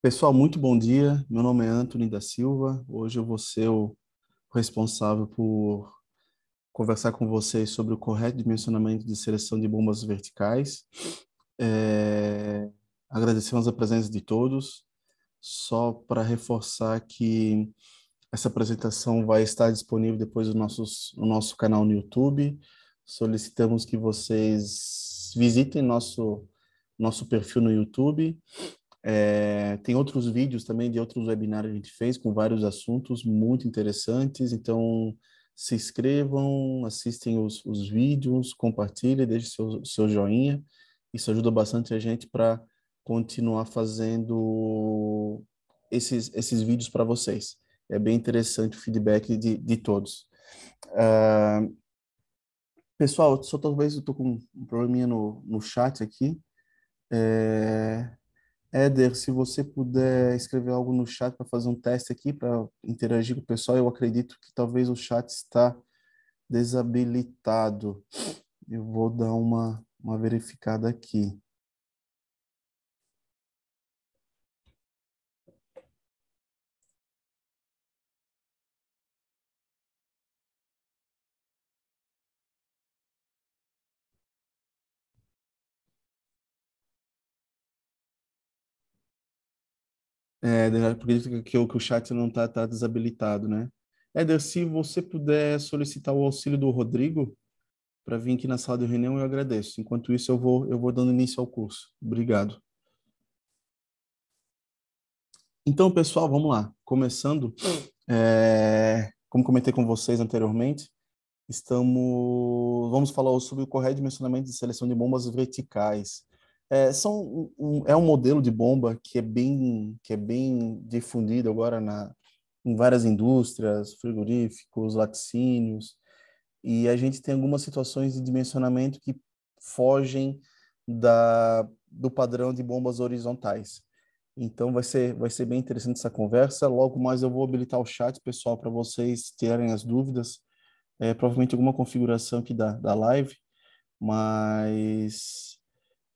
Pessoal, muito bom dia. Meu nome é Antônio da Silva. Hoje eu vou ser o responsável por conversar com vocês sobre o correto dimensionamento de seleção de bombas verticais. É... Agradecemos a presença de todos. Só para reforçar que essa apresentação vai estar disponível depois no nosso canal no YouTube. Solicitamos que vocês visitem nosso, nosso perfil no YouTube é, tem outros vídeos também de outros webinários que a gente fez com vários assuntos muito interessantes. Então, se inscrevam, assistem os, os vídeos, compartilhem, deixem seu, seu joinha. Isso ajuda bastante a gente para continuar fazendo esses, esses vídeos para vocês. É bem interessante o feedback de, de todos. Uh, pessoal, só talvez eu estou com um probleminha no, no chat aqui. É... Éder, se você puder escrever algo no chat para fazer um teste aqui, para interagir com o pessoal, eu acredito que talvez o chat está desabilitado. Eu vou dar uma, uma verificada aqui. É, acredito que, que, o chat não está tá desabilitado, né? Éder, se você puder solicitar o auxílio do Rodrigo para vir aqui na sala de reunião, eu agradeço. Enquanto isso, eu vou, eu vou dando início ao curso. Obrigado. Então, pessoal, vamos lá. Começando, é, como comentei com vocês anteriormente, estamos, vamos falar sobre o correto dimensionamento de seleção de bombas verticais. É, são, um, é um modelo de bomba que é bem, que é bem difundido agora na, em várias indústrias, frigoríficos, laticínios, e a gente tem algumas situações de dimensionamento que fogem da, do padrão de bombas horizontais. Então vai ser, vai ser bem interessante essa conversa. Logo mais eu vou habilitar o chat, pessoal, para vocês terem as dúvidas. É, provavelmente alguma configuração aqui da, da live, mas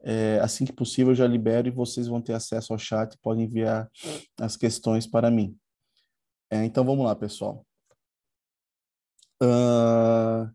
é, assim que possível, eu já libero e vocês vão ter acesso ao chat e podem enviar as questões para mim. É, então, vamos lá, pessoal. Uh,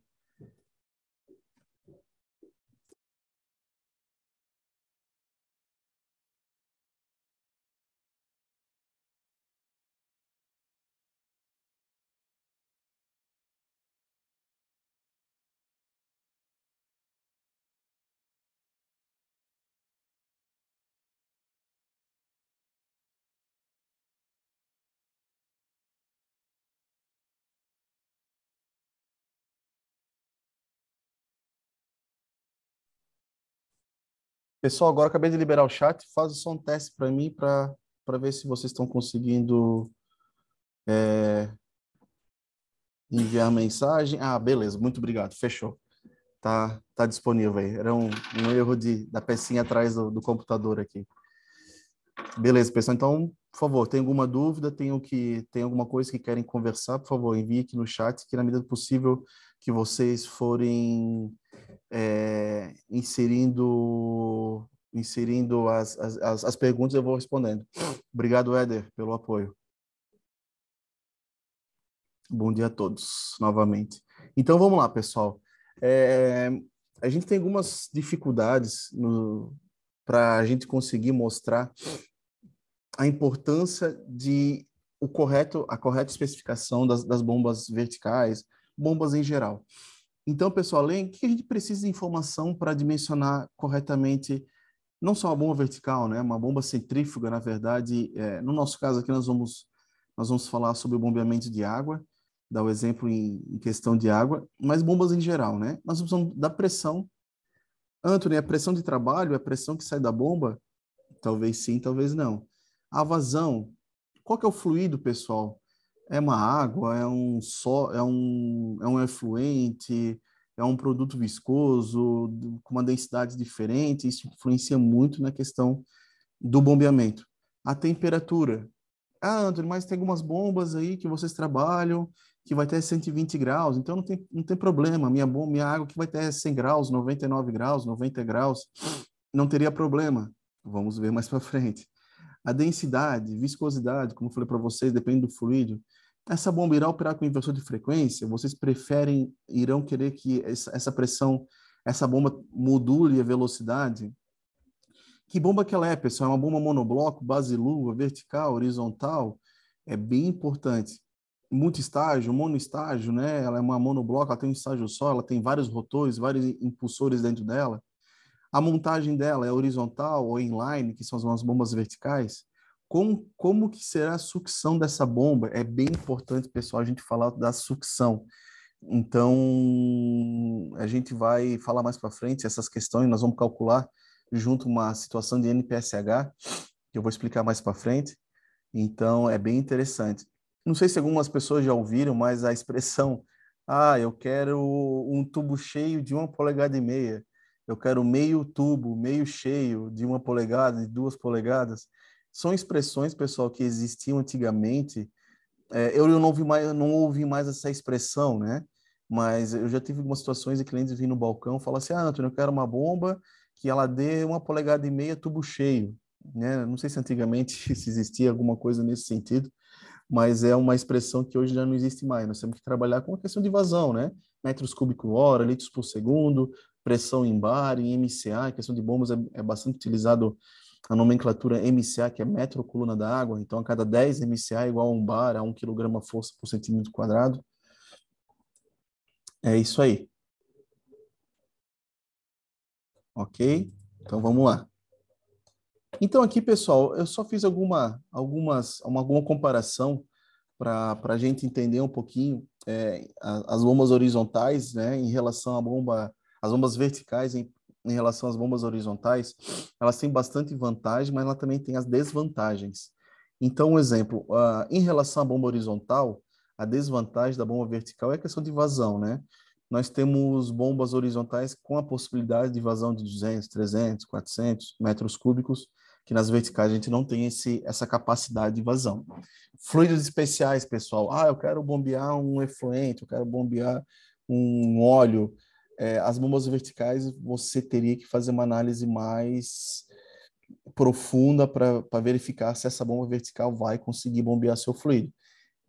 Pessoal, agora acabei de liberar o chat. Faz só um teste para mim para ver se vocês estão conseguindo é, enviar mensagem. Ah, beleza. Muito obrigado. Fechou. Tá, tá disponível aí. Era um, um erro de, da pecinha atrás do, do computador aqui. Beleza, pessoal. Então, por favor, tem alguma dúvida, tem, que, tem alguma coisa que querem conversar, por favor, envie aqui no chat, que na medida do possível que vocês forem é, inserindo inserindo as, as, as perguntas, eu vou respondendo. Obrigado, Éder, pelo apoio. Bom dia a todos, novamente. Então, vamos lá, pessoal. É, a gente tem algumas dificuldades para a gente conseguir mostrar a importância de o correto, a correta especificação das, das bombas verticais, bombas em geral. Então, pessoal, além, o que a gente precisa de informação para dimensionar corretamente não só uma bomba vertical, né, uma bomba centrífuga, na verdade, é, no nosso caso aqui nós vamos nós vamos falar sobre o bombeamento de água, dar o um exemplo em, em, questão de água, mas bombas em geral, né? Nós precisamos da pressão. Anthony, a pressão de trabalho, a pressão que sai da bomba, talvez sim, talvez não. A vazão, qual que é o fluido, pessoal, é uma água, é um só, é um, é um efluente, é um produto viscoso com uma densidade diferente, isso influencia muito na questão do bombeamento. A temperatura. Ah, Antônio, mas tem algumas bombas aí que vocês trabalham que vai ter 120 graus, então não tem, não tem problema, minha bomba, minha água que vai ter 100 graus, 99 graus, 90 graus, não teria problema. Vamos ver mais para frente. A densidade, viscosidade, como eu falei para vocês, depende do fluido. Essa bomba irá operar com inversor de frequência? Vocês preferem, irão querer que essa pressão, essa bomba module a velocidade? Que bomba que ela é, pessoal? É uma bomba monobloco, base lua, vertical, horizontal? É bem importante. Muito estágio, monoestágio, né? Ela é uma monobloco, ela tem um estágio só, ela tem vários rotores, vários impulsores dentro dela. A montagem dela é horizontal ou inline, que são as bombas verticais? como, como que será a sucção dessa bomba? É bem importante, pessoal, a gente falar da sucção. Então, a gente vai falar mais para frente essas questões, nós vamos calcular junto uma situação de NPSH, que eu vou explicar mais para frente. Então, é bem interessante. Não sei se algumas pessoas já ouviram, mas a expressão, ah, eu quero um tubo cheio de uma polegada e meia, eu quero meio tubo, meio cheio de uma polegada, de duas polegadas, são expressões, pessoal, que existiam antigamente. É, eu não ouvi mais, não ouvi mais essa expressão, né? Mas eu já tive algumas situações de clientes vindo no balcão falar assim, ah, Antônio, eu quero uma bomba que ela dê uma polegada e meia tubo cheio, né? Não sei se antigamente se existia alguma coisa nesse sentido, mas é uma expressão que hoje já não existe mais. Nós temos que trabalhar com a questão de vazão, né? Metros cúbicos por hora, litros por segundo, pressão em bar, em MCA, a questão de bombas é, é bastante utilizado a nomenclatura MCA, que é metro coluna da água, então a cada 10 MCA é igual a 1 bar, a 1 kg força por centímetro quadrado. É isso aí. Ok? Então vamos lá. Então aqui, pessoal, eu só fiz alguma, algumas, uma, alguma comparação para a gente entender um pouquinho é, as bombas horizontais né, em relação à bomba, as bombas verticais em, em relação às bombas horizontais, elas têm bastante vantagem, mas ela também tem as desvantagens. Então, um exemplo, uh, em relação à bomba horizontal, a desvantagem da bomba vertical é a questão de vazão, né? Nós temos bombas horizontais com a possibilidade de vazão de 200, 300, 400 metros cúbicos, que nas verticais a gente não tem esse, essa capacidade de vazão. Fluidos especiais, pessoal. Ah, eu quero bombear um efluente, eu quero bombear um óleo, é, as bombas verticais você teria que fazer uma análise mais profunda para verificar se essa bomba vertical vai conseguir bombear seu fluido.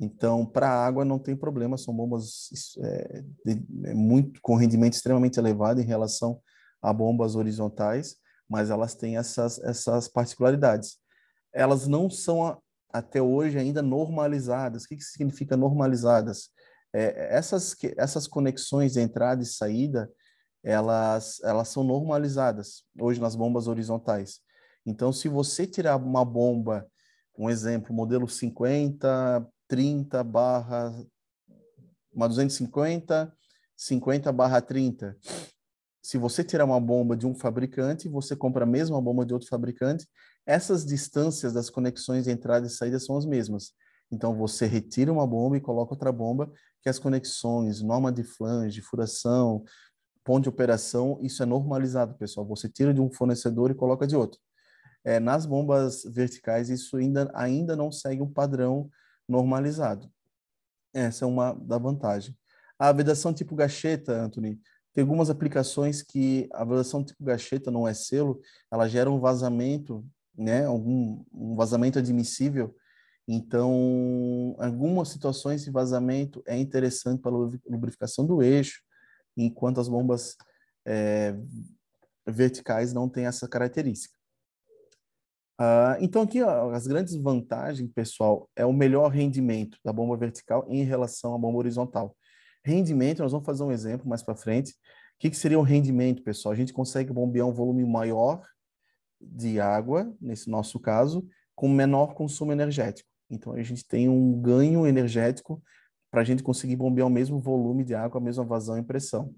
Então, para água não tem problema, são bombas é, de, é muito com rendimento extremamente elevado em relação a bombas horizontais, mas elas têm essas, essas particularidades. Elas não são até hoje ainda normalizadas. O que, que significa normalizadas? é, essas, essas conexões de entrada e saída, elas, elas são normalizadas hoje nas bombas horizontais. Então, se você tirar uma bomba, um exemplo, modelo 50, 30 barra, uma 250, 50 barra 30, se você tirar uma bomba de um fabricante, você compra a mesma bomba de outro fabricante, essas distâncias das conexões de entrada e saída são as mesmas. Então, você retira uma bomba e coloca outra bomba, que as conexões, norma de flange, furação, ponto de operação, isso é normalizado, pessoal. Você tira de um fornecedor e coloca de outro. É, nas bombas verticais, isso ainda, ainda não segue um padrão normalizado. Essa é uma da vantagem. A vedação tipo gacheta, Anthony, tem algumas aplicações que a vedação tipo gacheta não é selo, ela gera um vazamento, né, algum um vazamento admissível então, algumas situações de vazamento é interessante para lubrificação do eixo, enquanto as bombas é, verticais não têm essa característica. Ah, então, aqui, ó, as grandes vantagens, pessoal, é o melhor rendimento da bomba vertical em relação à bomba horizontal. Rendimento, nós vamos fazer um exemplo mais para frente. O que, que seria o um rendimento, pessoal? A gente consegue bombear um volume maior de água, nesse nosso caso, com menor consumo energético. Então a gente tem um ganho energético para a gente conseguir bombear o mesmo volume de água, a mesma vazão e pressão.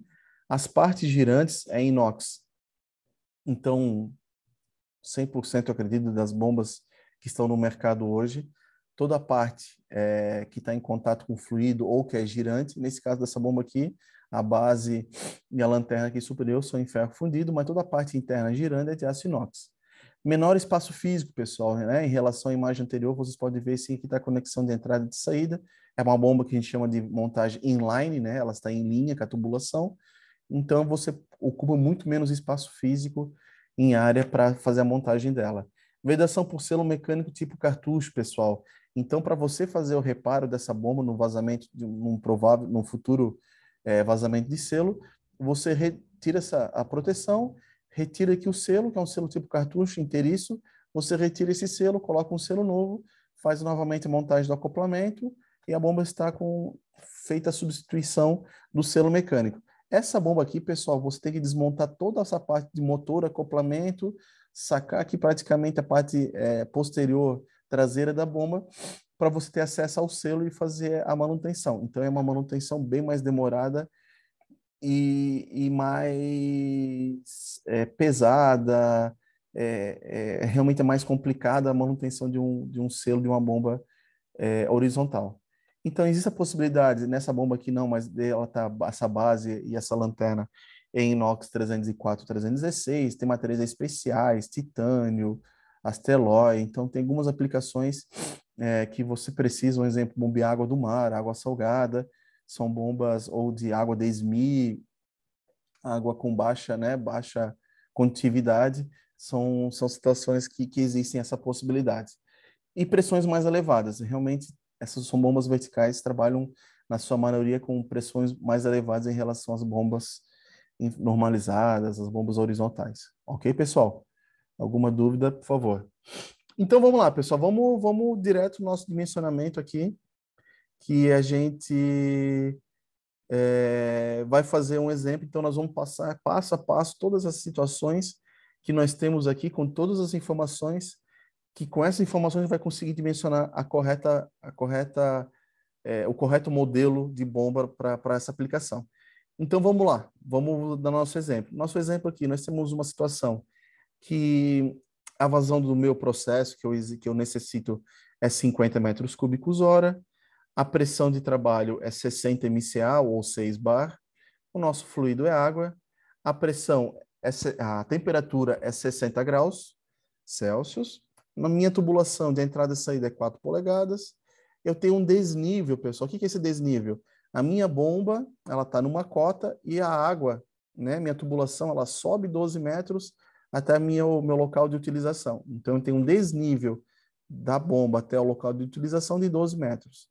As partes girantes é inox. Então, 100% acredito das bombas que estão no mercado hoje, toda a parte é, que está em contato com fluido ou que é girante, nesse caso dessa bomba aqui, a base e a lanterna aqui superior são em ferro fundido, mas toda a parte interna girando é de aço inox. Menor espaço físico, pessoal, né? Em relação à imagem anterior, vocês podem ver sim que está a conexão de entrada e de saída. É uma bomba que a gente chama de montagem inline, né? Ela está em linha com a tubulação. Então, você ocupa muito menos espaço físico em área para fazer a montagem dela. Vedação por selo mecânico tipo cartucho, pessoal. Então, para você fazer o reparo dessa bomba no vazamento, de, num provável, no futuro é, vazamento de selo, você retira essa a proteção retira aqui o selo, que é um selo tipo cartucho, inteiriço, você retira esse selo, coloca um selo novo, faz novamente a montagem do acoplamento e a bomba está com feita a substituição do selo mecânico. Essa bomba aqui, pessoal, você tem que desmontar toda essa parte de motor, acoplamento, sacar aqui praticamente a parte é, posterior traseira da bomba para você ter acesso ao selo e fazer a manutenção. Então é uma manutenção bem mais demorada e, e mais é, pesada, é, é, realmente é mais complicada a manutenção de um, de um selo de uma bomba é, horizontal. Então, existe a possibilidade, nessa bomba aqui não, mas ela tá, essa base e essa lanterna em inox 304, 316, tem materiais especiais, titânio, astelói, então tem algumas aplicações é, que você precisa, um exemplo, bombear água do mar, água salgada, são bombas ou de água de esmi, água com baixa, né, baixa condutividade, são, são situações que, que existem essa possibilidade. E pressões mais elevadas, realmente essas são bombas verticais, trabalham na sua maioria com pressões mais elevadas em relação às bombas normalizadas, as bombas horizontais. Ok, pessoal? Alguma dúvida, por favor? Então vamos lá, pessoal, vamos, vamos direto no nosso dimensionamento aqui que a gente é, vai fazer um exemplo. Então, nós vamos passar passo a passo todas as situações que nós temos aqui, com todas as informações, que com essas informações vai conseguir dimensionar a correta, a correta, é, o correto modelo de bomba para essa aplicação. Então, vamos lá, vamos dar nosso exemplo. Nosso exemplo aqui, nós temos uma situação que a vazão do meu processo, que eu, que eu necessito, é 50 metros cúbicos hora, a pressão de trabalho é 60 MCA ou 6 bar, o nosso fluido é água, a pressão, é, a temperatura é 60 graus Celsius, na minha tubulação de entrada e saída é 4 polegadas, eu tenho um desnível, pessoal. O que é esse desnível? A minha bomba, ela está numa cota e a água, né, minha tubulação, ela sobe 12 metros até o meu local de utilização. Então, eu tenho um desnível da bomba até o local de utilização de 12 metros.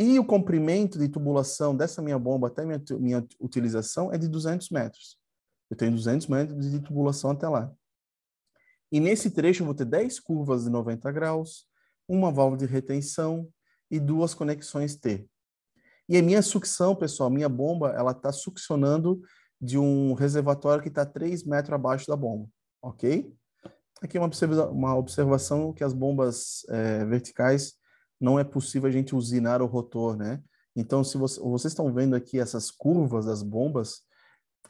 E o comprimento de tubulação dessa minha bomba até minha, minha utilização é de 200 metros. Eu tenho 200 metros de tubulação até lá. E nesse trecho eu vou ter 10 curvas de 90 graus, uma válvula de retenção e duas conexões T. E a minha sucção, pessoal, minha bomba, ela está succionando de um reservatório que está 3 metros abaixo da bomba, ok? Aqui é uma, uma observação que as bombas é, verticais não é possível a gente usinar o rotor, né? Então, se você, vocês estão vendo aqui essas curvas das bombas,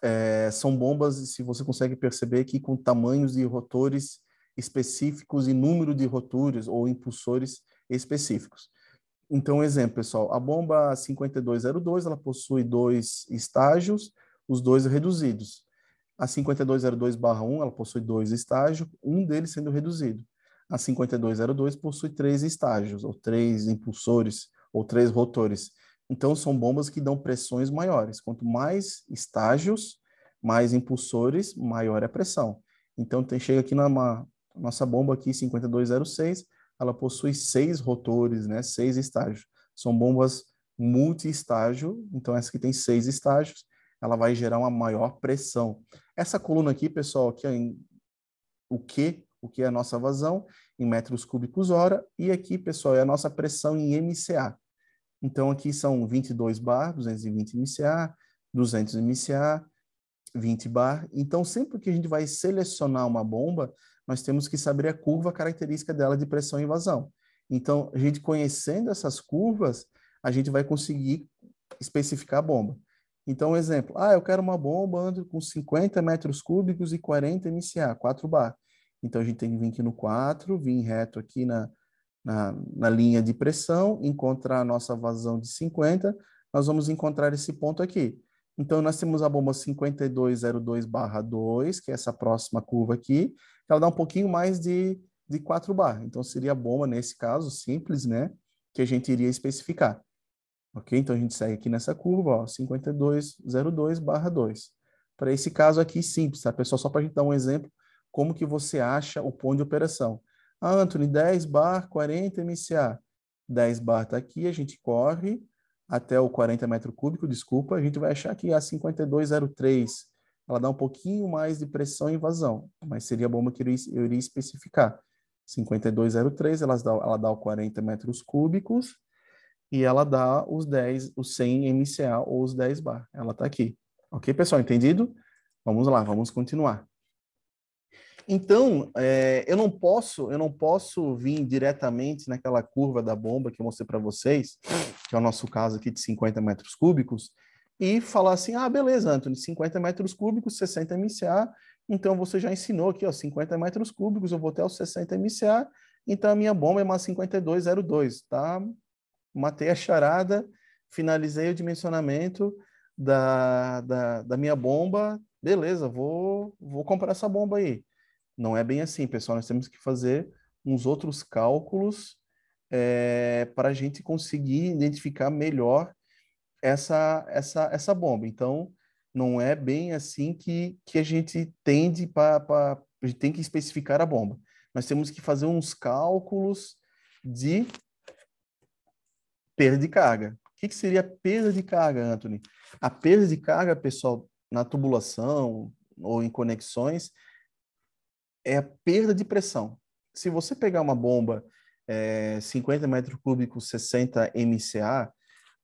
é, são bombas, se você consegue perceber aqui, com tamanhos de rotores específicos e número de rotores ou impulsores específicos. Então, exemplo, pessoal, a bomba 5202, ela possui dois estágios, os dois reduzidos. A 5202-1, ela possui dois estágios, um deles sendo reduzido. A 5202 possui três estágios, ou três impulsores, ou três rotores. Então, são bombas que dão pressões maiores. Quanto mais estágios, mais impulsores, maior é a pressão. Então, tem, chega aqui na uma, nossa bomba aqui, 5206, ela possui seis rotores, né, seis estágios. São bombas multi-estágio, então essa que tem seis estágios, ela vai gerar uma maior pressão. Essa coluna aqui, pessoal, que é em, o que o que é a nossa vazão em metros cúbicos hora, e aqui, pessoal, é a nossa pressão em MCA. Então, aqui são 22 bar, 220 MCA, 200 MCA, 20 bar. Então, sempre que a gente vai selecionar uma bomba, nós temos que saber a curva característica dela de pressão e vazão. Então, a gente conhecendo essas curvas, a gente vai conseguir especificar a bomba. Então, um exemplo, ah, eu quero uma bomba com 50 metros cúbicos e 40 MCA, 4 bar. Então, a gente tem que vir aqui no 4, vir reto aqui na, na, na, linha de pressão, encontrar a nossa vazão de 50, nós vamos encontrar esse ponto aqui. Então, nós temos a bomba 5202-2, que é essa próxima curva aqui, que ela dá um pouquinho mais de, de 4 bar. Então, seria a bomba, nesse caso, simples, né? Que a gente iria especificar. Ok? Então, a gente segue aqui nessa curva, 5202-2. Para esse caso aqui, simples, tá, pessoal? Só para a gente dar um exemplo como que você acha o ponto de operação. Ah, Anthony, 10 bar, 40 MCA. 10 bar está aqui, a gente corre até o 40 metro cúbico, desculpa, a gente vai achar que a 5203 ela dá um pouquinho mais de pressão e invasão, mas seria bom que eu iria especificar. 5203, ela dá, ela dá o 40 metros cúbicos e ela dá os 10, os 100 MCA ou os 10 bar. Ela está aqui. Ok, pessoal? Entendido? Vamos lá, vamos continuar. Então, é, eu não posso, eu não posso vir diretamente naquela curva da bomba que eu mostrei para vocês, que é o nosso caso aqui de 50 metros cúbicos, e falar assim, ah, beleza, Anthony, 50 metros cúbicos, 60 MCA, então você já ensinou aqui, ó, 50 metros cúbicos, eu vou até os 60 MCA, então a minha bomba é uma 5202, tá? Matei a charada, finalizei o dimensionamento da, da, da minha bomba, beleza, vou, vou comprar essa bomba aí não é bem assim, pessoal. Nós temos que fazer uns outros cálculos é, eh, para a gente conseguir identificar melhor essa, essa, essa bomba. Então, não é bem assim que, que a gente tende para. A gente tem que especificar a bomba. Nós temos que fazer uns cálculos de perda de carga. O que, que seria perda de carga, Anthony? A perda de carga, pessoal, na tubulação ou em conexões, é a perda de pressão. Se você pegar uma bomba é, 50 metros cúbicos, 60 MCA,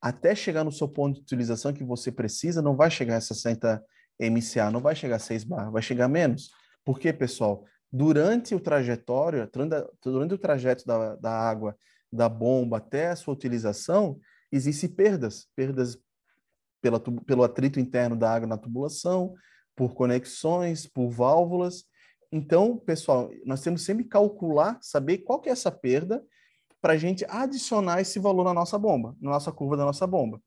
até chegar no seu ponto de utilização que você precisa, não vai chegar a 60 MCA, não vai chegar a 6 bar, vai chegar menos. Por quê, pessoal? Durante o trajetório, durante o trajeto da, da água, da bomba até a sua utilização, existem perdas, perdas pela, pelo atrito interno da água na tubulação, por conexões, por válvulas, então, pessoal, nós temos sempre que calcular, saber qual que é essa perda para a gente adicionar esse valor na nossa bomba, na nossa curva da nossa bomba.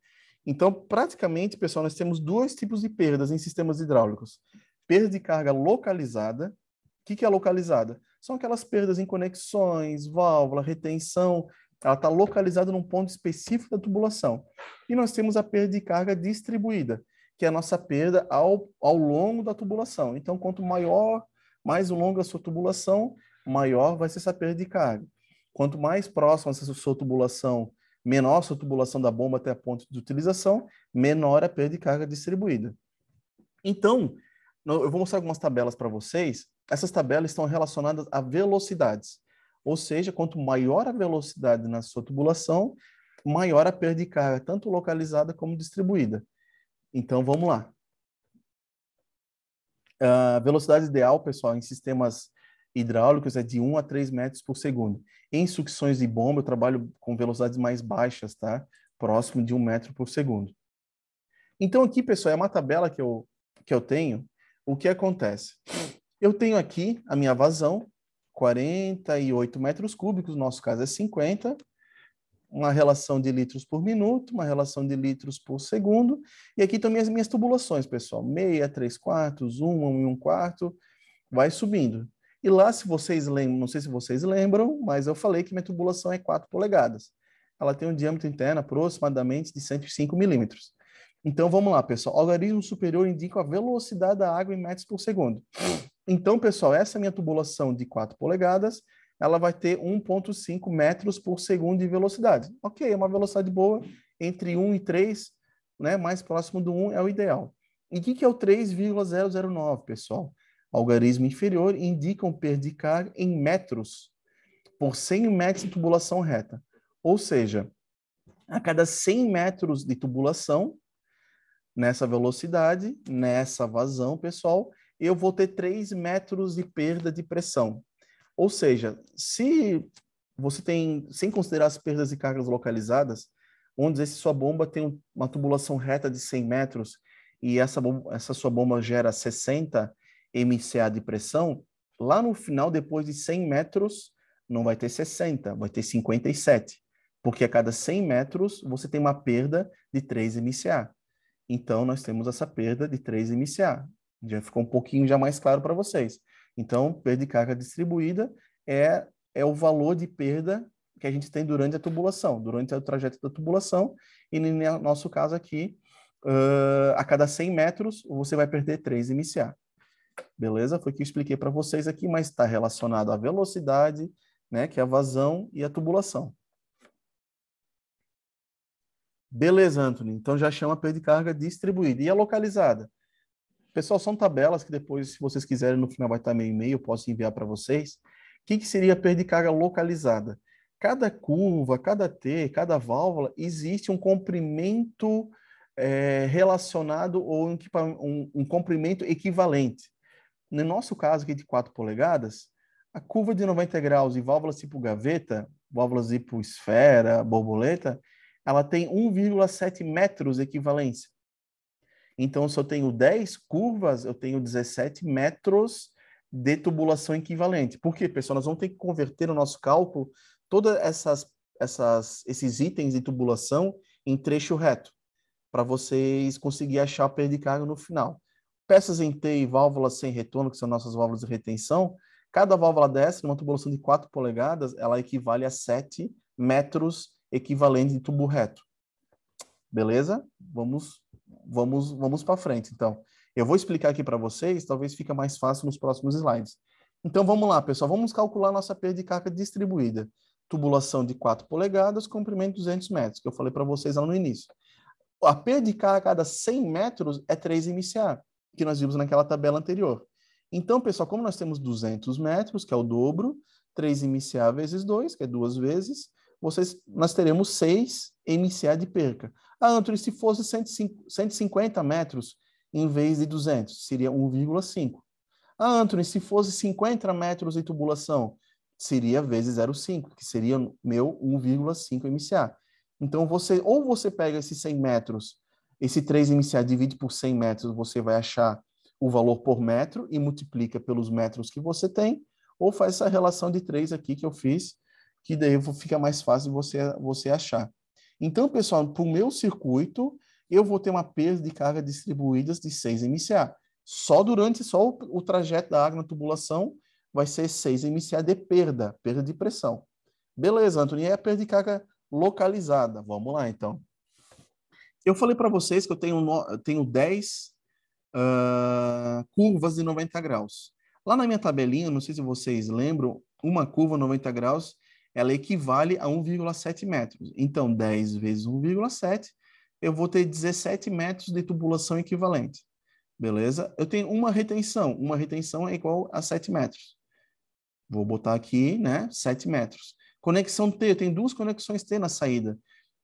Então, praticamente, pessoal, nós temos dois tipos de perdas em sistemas hidráulicos. Perda de carga localizada. O que, que é localizada? São aquelas perdas em conexões, válvula, retenção, ela está localizada num ponto específico da tubulação. E nós temos a perda de carga distribuída, que é a nossa perda ao, ao longo da tubulação. Então, quanto maior mais longa a sua tubulação, maior vai ser essa perda de carga. Quanto mais próxima a sua tubulação, menor a sua tubulação da bomba até a ponto de utilização, menor a perda de carga distribuída. Então, eu vou mostrar algumas tabelas para vocês. Essas tabelas estão relacionadas a velocidades. Ou seja, quanto maior a velocidade na sua tubulação, maior a perda de carga, tanto localizada como distribuída. Então, vamos lá. A ah, velocidade ideal, pessoal, em sistemas hidráulicos é de 1 a 3 metros por segundo. Em sucções de bomba, eu trabalho com velocidades mais baixas, tá? Próximo de 1 metro por segundo. Então, aqui, pessoal, é uma tabela que eu, que eu tenho. O que acontece? Eu tenho aqui a minha vazão, 48 metros cúbicos, no nosso caso é 50, uma relação de litros por minuto, uma relação de litros por segundo, e aqui também as minhas tubulações, pessoal, meia, três quartos, um, um e um quarto, vai subindo. E lá, se vocês lembram, não sei se vocês lembram, mas eu falei que minha tubulação é 4 polegadas. Ela tem um diâmetro interno aproximadamente de 105 milímetros. Então, vamos lá, pessoal. O algarismo superior indica a velocidade da água em metros por segundo. Então, pessoal, essa é a minha tubulação de 4 polegadas ela vai ter 1,5 metros por segundo de velocidade. Ok, é uma velocidade boa, entre 1 e 3, né? mais próximo do 1 é o ideal. E o que, que é o 3,009, pessoal? Algarismo inferior indicam carga em metros por 100 metros de tubulação reta. Ou seja, a cada 100 metros de tubulação, nessa velocidade, nessa vazão, pessoal, eu vou ter 3 metros de perda de pressão. Ou seja, se você tem, sem considerar as perdas e cargas localizadas, vamos dizer, se sua bomba tem uma tubulação reta de 100 metros e essa, essa sua bomba gera 60 MCA de pressão, lá no final, depois de 100 metros, não vai ter 60, vai ter 57, porque a cada 100 metros você tem uma perda de 3 MCA. Então, nós temos essa perda de 3 MCA. Já ficou um pouquinho já mais claro para vocês. Então, perda de carga distribuída é, é o valor de perda que a gente tem durante a tubulação, durante o trajeto da tubulação, e no nosso caso aqui, uh, a cada 100 metros, você vai perder 3 MCA. Beleza? Foi o que eu expliquei para vocês aqui, mas está relacionado à velocidade, né, que é a vazão e a tubulação. Beleza, Anthony. Então já chama perda de carga distribuída. E a localizada? Pessoal, são tabelas que depois, se vocês quiserem, no final vai estar meu e-mail, eu posso enviar para vocês. O que, que seria a perda de carga localizada? Cada curva, cada T, cada válvula, existe um comprimento é, relacionado ou um, um, um comprimento equivalente. No nosso caso aqui é de 4 polegadas, a curva de 90 graus e válvulas tipo gaveta, válvulas tipo esfera, borboleta, ela tem 1,7 metros de equivalência. Então, se eu tenho 10 curvas, eu tenho 17 metros de tubulação equivalente. Por quê, pessoal? Nós vamos ter que converter no nosso cálculo todas essas, essas esses itens de tubulação em trecho reto, para vocês conseguirem achar a perda de carga no final. Peças em T e válvulas sem retorno, que são nossas válvulas de retenção, cada válvula dessa, numa tubulação de 4 polegadas, ela equivale a 7 metros equivalentes de tubo reto. Beleza? Vamos vamos, vamos para frente. Então, eu vou explicar aqui para vocês, talvez fica mais fácil nos próximos slides. Então, vamos lá, pessoal. Vamos calcular nossa perda de carga distribuída. Tubulação de 4 polegadas, comprimento de 200 metros, que eu falei para vocês lá no início. A perda de carga a cada 100 metros é 3 MCA, que nós vimos naquela tabela anterior. Então, pessoal, como nós temos 200 metros, que é o dobro, 3 MCA vezes 2, que é duas vezes, vocês, nós teremos 6 MCA de perca. Ah, Antônio, se fosse 150 metros em vez de 200, seria 1,5. Ah, Antônio, se fosse 50 metros de tubulação, seria vezes 0,5, que seria meu 1,5 MCA. Então, você ou você pega esses 100 metros, esse 3 MCA divide por 100 metros, você vai achar o valor por metro e multiplica pelos metros que você tem, ou faz essa relação de 3 aqui que eu fiz, que daí fica mais fácil você, você achar. Então, pessoal, para o meu circuito, eu vou ter uma perda de carga distribuídas de 6 MCA. Só durante só o, o trajeto da água na tubulação vai ser 6 MCA de perda, perda de pressão. Beleza, Antônio, é a perda de carga localizada. Vamos lá, então. Eu falei para vocês que eu tenho, eu tenho 10 uh, ah, curvas de 90 graus. Lá na minha tabelinha, não sei se vocês lembram, uma curva 90 graus ela equivale a 1,7 metros. Então, 10 vezes 1,7, eu vou ter 17 metros de tubulação equivalente. Beleza? Eu tenho uma retenção. Uma retenção é igual a 7 metros. Vou botar aqui, né? 7 metros. Conexão T, eu tenho duas conexões T na saída.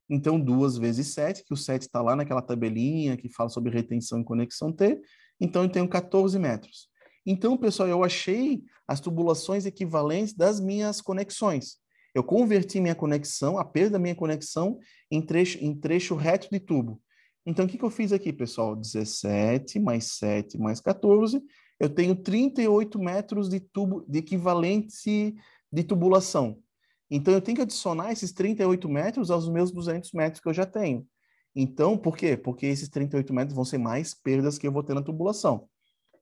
Então, 2 vezes 7, que o 7 está lá naquela tabelinha que fala sobre retenção e conexão T. Então, eu tenho 14 metros. Então, pessoal, eu achei as tubulações equivalentes das minhas conexões. Eu converti minha conexão, a perda da minha conexão, em trecho, em trecho reto de tubo. Então, o que, que eu fiz aqui, pessoal? 17 mais 7 mais 14, eu tenho 38 metros de tubo, de equivalente de tubulação. Então, eu tenho que adicionar esses 38 metros aos meus 200 metros que eu já tenho. Então, por quê? Porque esses 38 metros vão ser mais perdas que eu vou ter na tubulação.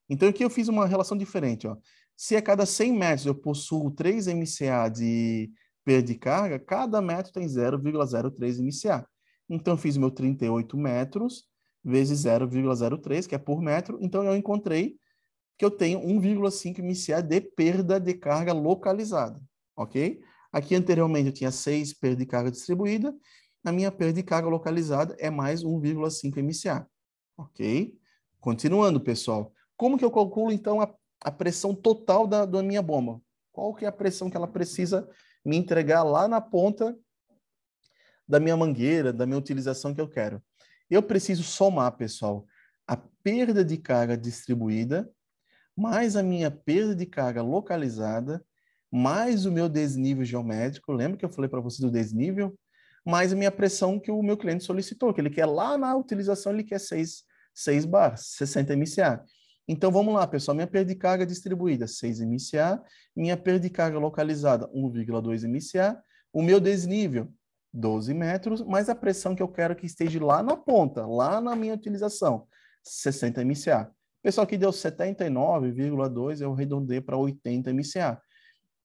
Então, aqui eu fiz uma relação diferente. Ó. Se a cada 100 metros eu possuo 3 MCA de perda de carga, cada metro tem 0,03 MCA. Então, eu fiz meu 38 metros vezes 0,03, que é por metro. Então, eu encontrei que eu tenho 1,5 MCA de perda de carga localizada, ok? Aqui, anteriormente, eu tinha 6 perda de carga distribuída. A minha perda de carga localizada é mais 1,5 MCA, ok? Continuando, pessoal. Como que eu calculo, então, a, a pressão total da, da minha bomba? Qual que é a pressão que ela precisa me entregar lá na ponta da minha mangueira, da minha utilização que eu quero. Eu preciso somar, pessoal, a perda de carga distribuída, mais a minha perda de carga localizada, mais o meu desnível geométrico. Lembra que eu falei para você do desnível? Mais a minha pressão que o meu cliente solicitou, que ele quer lá na utilização, ele quer 6, 6 bar, 60 MCA. Então vamos lá, pessoal. Minha perda de carga distribuída, 6 MCA. Minha perda de carga localizada, 1,2 MCA. O meu desnível, 12 metros, mais a pressão que eu quero que esteja lá na ponta, lá na minha utilização, 60 MCA. Pessoal, que deu 79,2, eu arredondei para 80 MCA.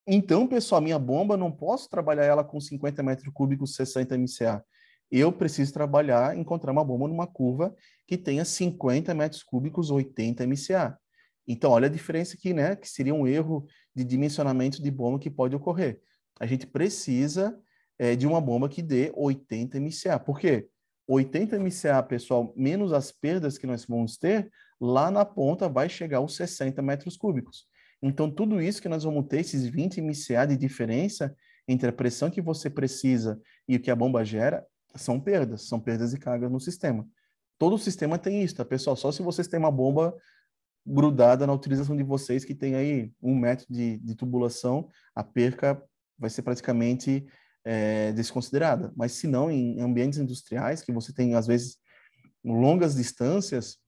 Então, pessoal, minha bomba, não posso trabalhar ela com 50 metros cúbicos, 60 MCA eu preciso trabalhar, encontrar uma bomba numa curva que tenha 50 metros cúbicos, 80 MCA. Então, olha a diferença aqui, né? Que seria um erro de dimensionamento de bomba que pode ocorrer. A gente precisa é, de uma bomba que dê 80 MCA. Por quê? 80 MCA, pessoal, menos as perdas que nós vamos ter, lá na ponta vai chegar aos 60 metros cúbicos. Então, tudo isso que nós vamos ter, esses 20 MCA de diferença entre a pressão que você precisa e o que a bomba gera, são perdas, são perdas e cargas no sistema. Todo sistema tem isso, tá, pessoal? Só se vocês têm uma bomba grudada na utilização de vocês que tem aí um metro de, de tubulação, a perca vai ser praticamente é, desconsiderada. Mas se não, em ambientes industriais, que você tem, às vezes, longas distâncias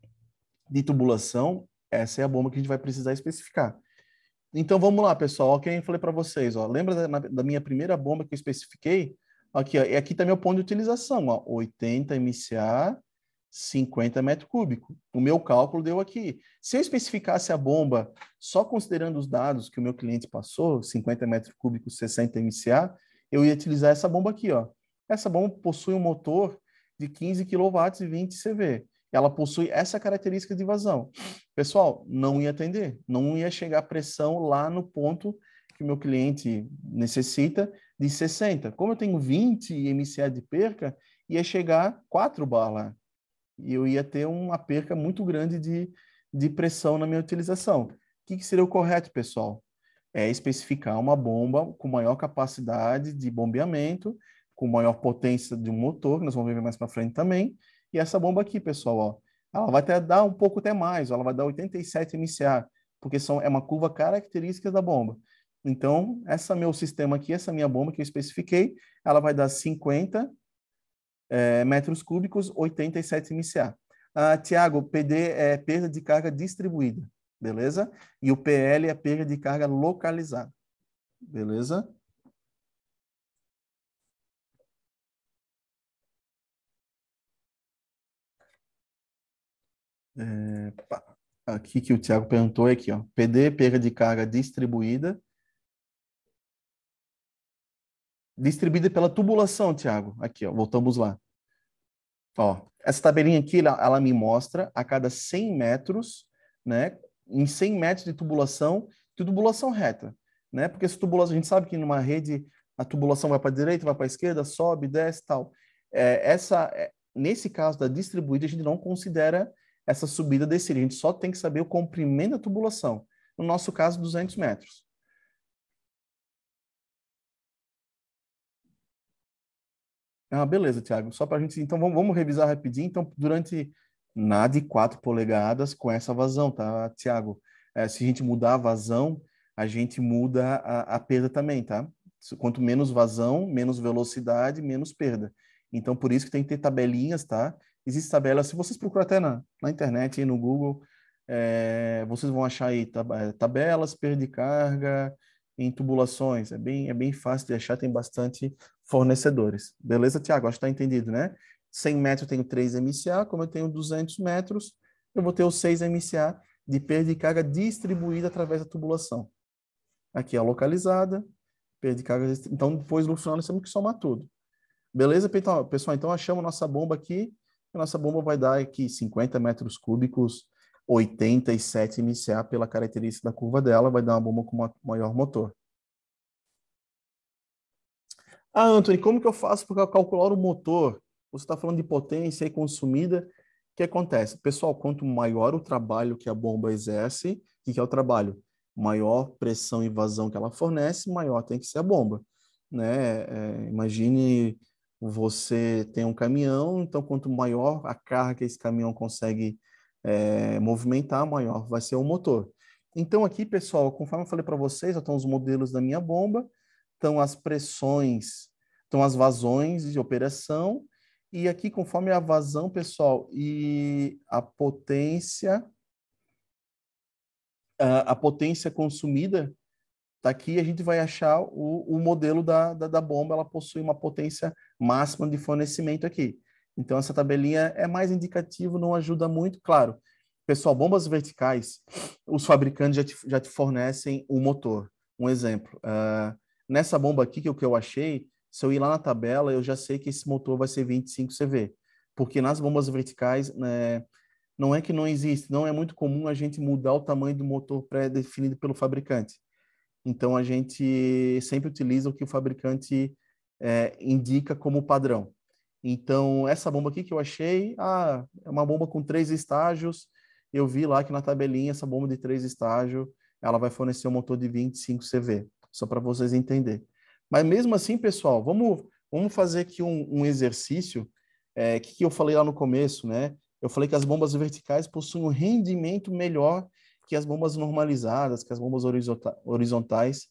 de tubulação, essa é a bomba que a gente vai precisar especificar. Então, vamos lá, pessoal. Ó, que eu falei para vocês, ó, lembra da, da minha primeira bomba que eu especifiquei? Aqui, ó, e aqui também tá meu o ponto de utilização, ó, 80 MCA, 50 metro cúbico. O meu cálculo deu aqui. Se eu especificasse a bomba só considerando os dados que o meu cliente passou, 50 metro cúbico, 60 MCA, eu ia utilizar essa bomba aqui. Ó. Essa bomba possui um motor de 15 kW e 20 CV. Ela possui essa característica de vazão. Pessoal, não ia atender, não ia chegar pressão lá no ponto que o meu cliente necessita de 60. Como eu tenho 20 MCA de perca, ia chegar 4 bar lá. E eu ia ter uma perca muito grande de, de pressão na minha utilização. O que, que seria o correto, pessoal? É especificar uma bomba com maior capacidade de bombeamento, com maior potência de um motor, que nós vamos ver mais para frente também. E essa bomba aqui, pessoal, ó, ela vai até dar um pouco até mais, ela vai dar 87 MCA, porque são, é uma curva característica da bomba. Então, essa meu sistema aqui, essa minha bomba que eu especifiquei, ela vai dar 50 é, metros cúbicos, 87 MCA. Ah, Tiago, PD é perda de carga distribuída, beleza? E o PL é perda de carga localizada, beleza? É, aqui que o Tiago perguntou é aqui, ó. PD, perda de carga distribuída, distribuída pela tubulação, Tiago. Aqui, ó, voltamos lá. Ó, essa tabelinha aqui, ela, ela, me mostra a cada 100 metros, né, em 100 metros de tubulação, de tubulação reta, né? Porque se tubulação, a gente sabe que numa rede a tubulação vai para a direita, vai para a esquerda, sobe, desce, tal. É, essa, é, nesse caso da distribuída, a gente não considera essa subida descida, a gente só tem que saber o comprimento da tubulação. No nosso caso, 200 metros. Ah, beleza, Thiago. Só para a gente. Então vamos, vamos, revisar rapidinho. Então, durante nada de 4 polegadas com essa vazão, tá, Thiago? É, se a gente mudar a vazão, a gente muda a, a perda também, tá? Quanto menos vazão, menos velocidade, menos perda. Então, por isso que tem que ter tabelinhas, tá? Existem tabelas, se vocês procurar até na, na internet, aí no Google, é, vocês vão achar aí é, tabelas, perda de carga em tubulações. É bem, é bem fácil de achar, tem bastante fornecedores. Beleza, Tiago? Acho que está entendido, né? 100 metros eu tenho 3 MCA, como eu tenho 200 metros, eu vou ter os 6 MCA de perda de carga distribuída através da tubulação. Aqui é localizada, perda de carga. Então, depois do final, nós temos que somar tudo. Beleza, então, pessoal? Então, achamos nossa bomba aqui. A nossa bomba vai dar aqui 50 metros cúbicos, 87 MCA pela característica da curva dela, vai dar uma bomba com maior motor. Ah, Anthony, como que eu faço para calcular o motor? Você está falando de potência e consumida. O que acontece? Pessoal, quanto maior o trabalho que a bomba exerce, o que é o trabalho? Maior pressão e vazão que ela fornece, maior tem que ser a bomba. Né? É, imagine você tem um caminhão, então quanto maior a carga que esse caminhão consegue é, movimentar, maior vai ser o motor. Então aqui, pessoal, conforme eu falei para vocês, estão os modelos da minha bomba, estão as pressões, estão as vazões de operação, e aqui, conforme a vazão, pessoal, e a potência, a, potência consumida, tá aqui a gente vai achar o, o modelo da, da, da bomba, ela possui uma potência máxima de fornecimento aqui. Então, essa tabelinha é mais indicativo, não ajuda muito, claro. Pessoal, bombas verticais, os fabricantes já te, já te fornecem o um motor. Um exemplo, uh, nessa bomba aqui, que é o que eu achei, se eu ir lá na tabela, eu já sei que esse motor vai ser 25 CV. Porque nas bombas verticais, né, não é que não existe, não é muito comum a gente mudar o tamanho do motor pré-definido pelo fabricante. Então, a gente sempre utiliza o que o fabricante é, indica como padrão. Então, essa bomba aqui que eu achei, ah, é uma bomba com três estágios. Eu vi lá que na tabelinha, essa bomba de três estágios, ela vai fornecer um motor de 25 CV só para vocês entenderem. Mas mesmo assim, pessoal, vamos, vamos fazer aqui um, um exercício é, que, que eu falei lá no começo, né? Eu falei que as bombas verticais possuem um rendimento melhor que as bombas normalizadas, que as bombas horizontais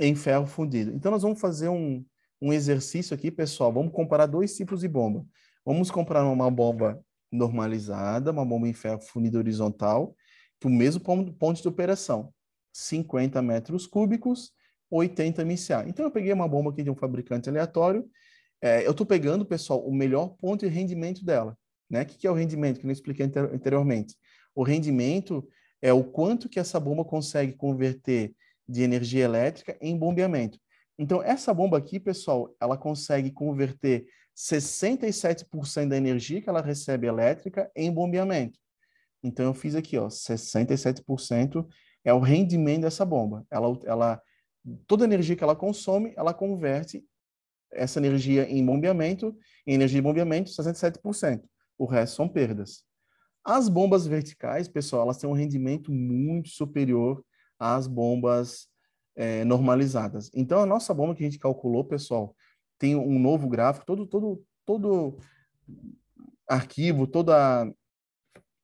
em ferro fundido. Então, nós vamos fazer um, um exercício aqui, pessoal. Vamos comparar dois tipos de bomba. Vamos comprar uma bomba normalizada, uma bomba em ferro fundido horizontal, com o mesmo ponto, ponto de operação, 50 metros cúbicos 80 MCA. Então, eu peguei uma bomba aqui de um fabricante aleatório. É, eu estou pegando, pessoal, o melhor ponto de rendimento dela. Né? O que, que é o rendimento? Que eu não expliquei anteriormente. O rendimento é o quanto que essa bomba consegue converter de energia elétrica em bombeamento. Então, essa bomba aqui, pessoal, ela consegue converter 67% da energia que ela recebe elétrica em bombeamento. Então, eu fiz aqui, ó, 67% é o rendimento dessa bomba. Ela, ela toda a energia que ela consome, ela converte essa energia em bombeamento, em energia de bombeamento, 67%. O resto são perdas. As bombas verticais, pessoal, elas têm um rendimento muito superior às bombas é, normalizadas. Então, a nossa bomba que a gente calculou, pessoal, tem um novo gráfico, todo, todo, todo arquivo, toda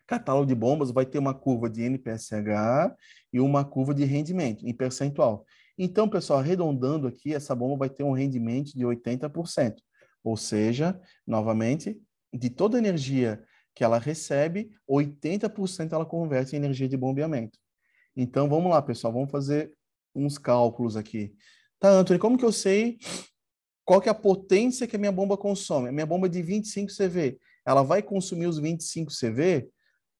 catálogo de bombas vai ter uma curva de NPSH e uma curva de rendimento em percentual. Então, pessoal, arredondando aqui, essa bomba vai ter um rendimento de 80%. Ou seja, novamente, de toda a energia que ela recebe, 80% ela converte em energia de bombeamento. Então, vamos lá, pessoal, vamos fazer uns cálculos aqui. Tá, Anthony, como que eu sei qual que é a potência que a minha bomba consome? A minha bomba é de 25 CV, ela vai consumir os 25 CV,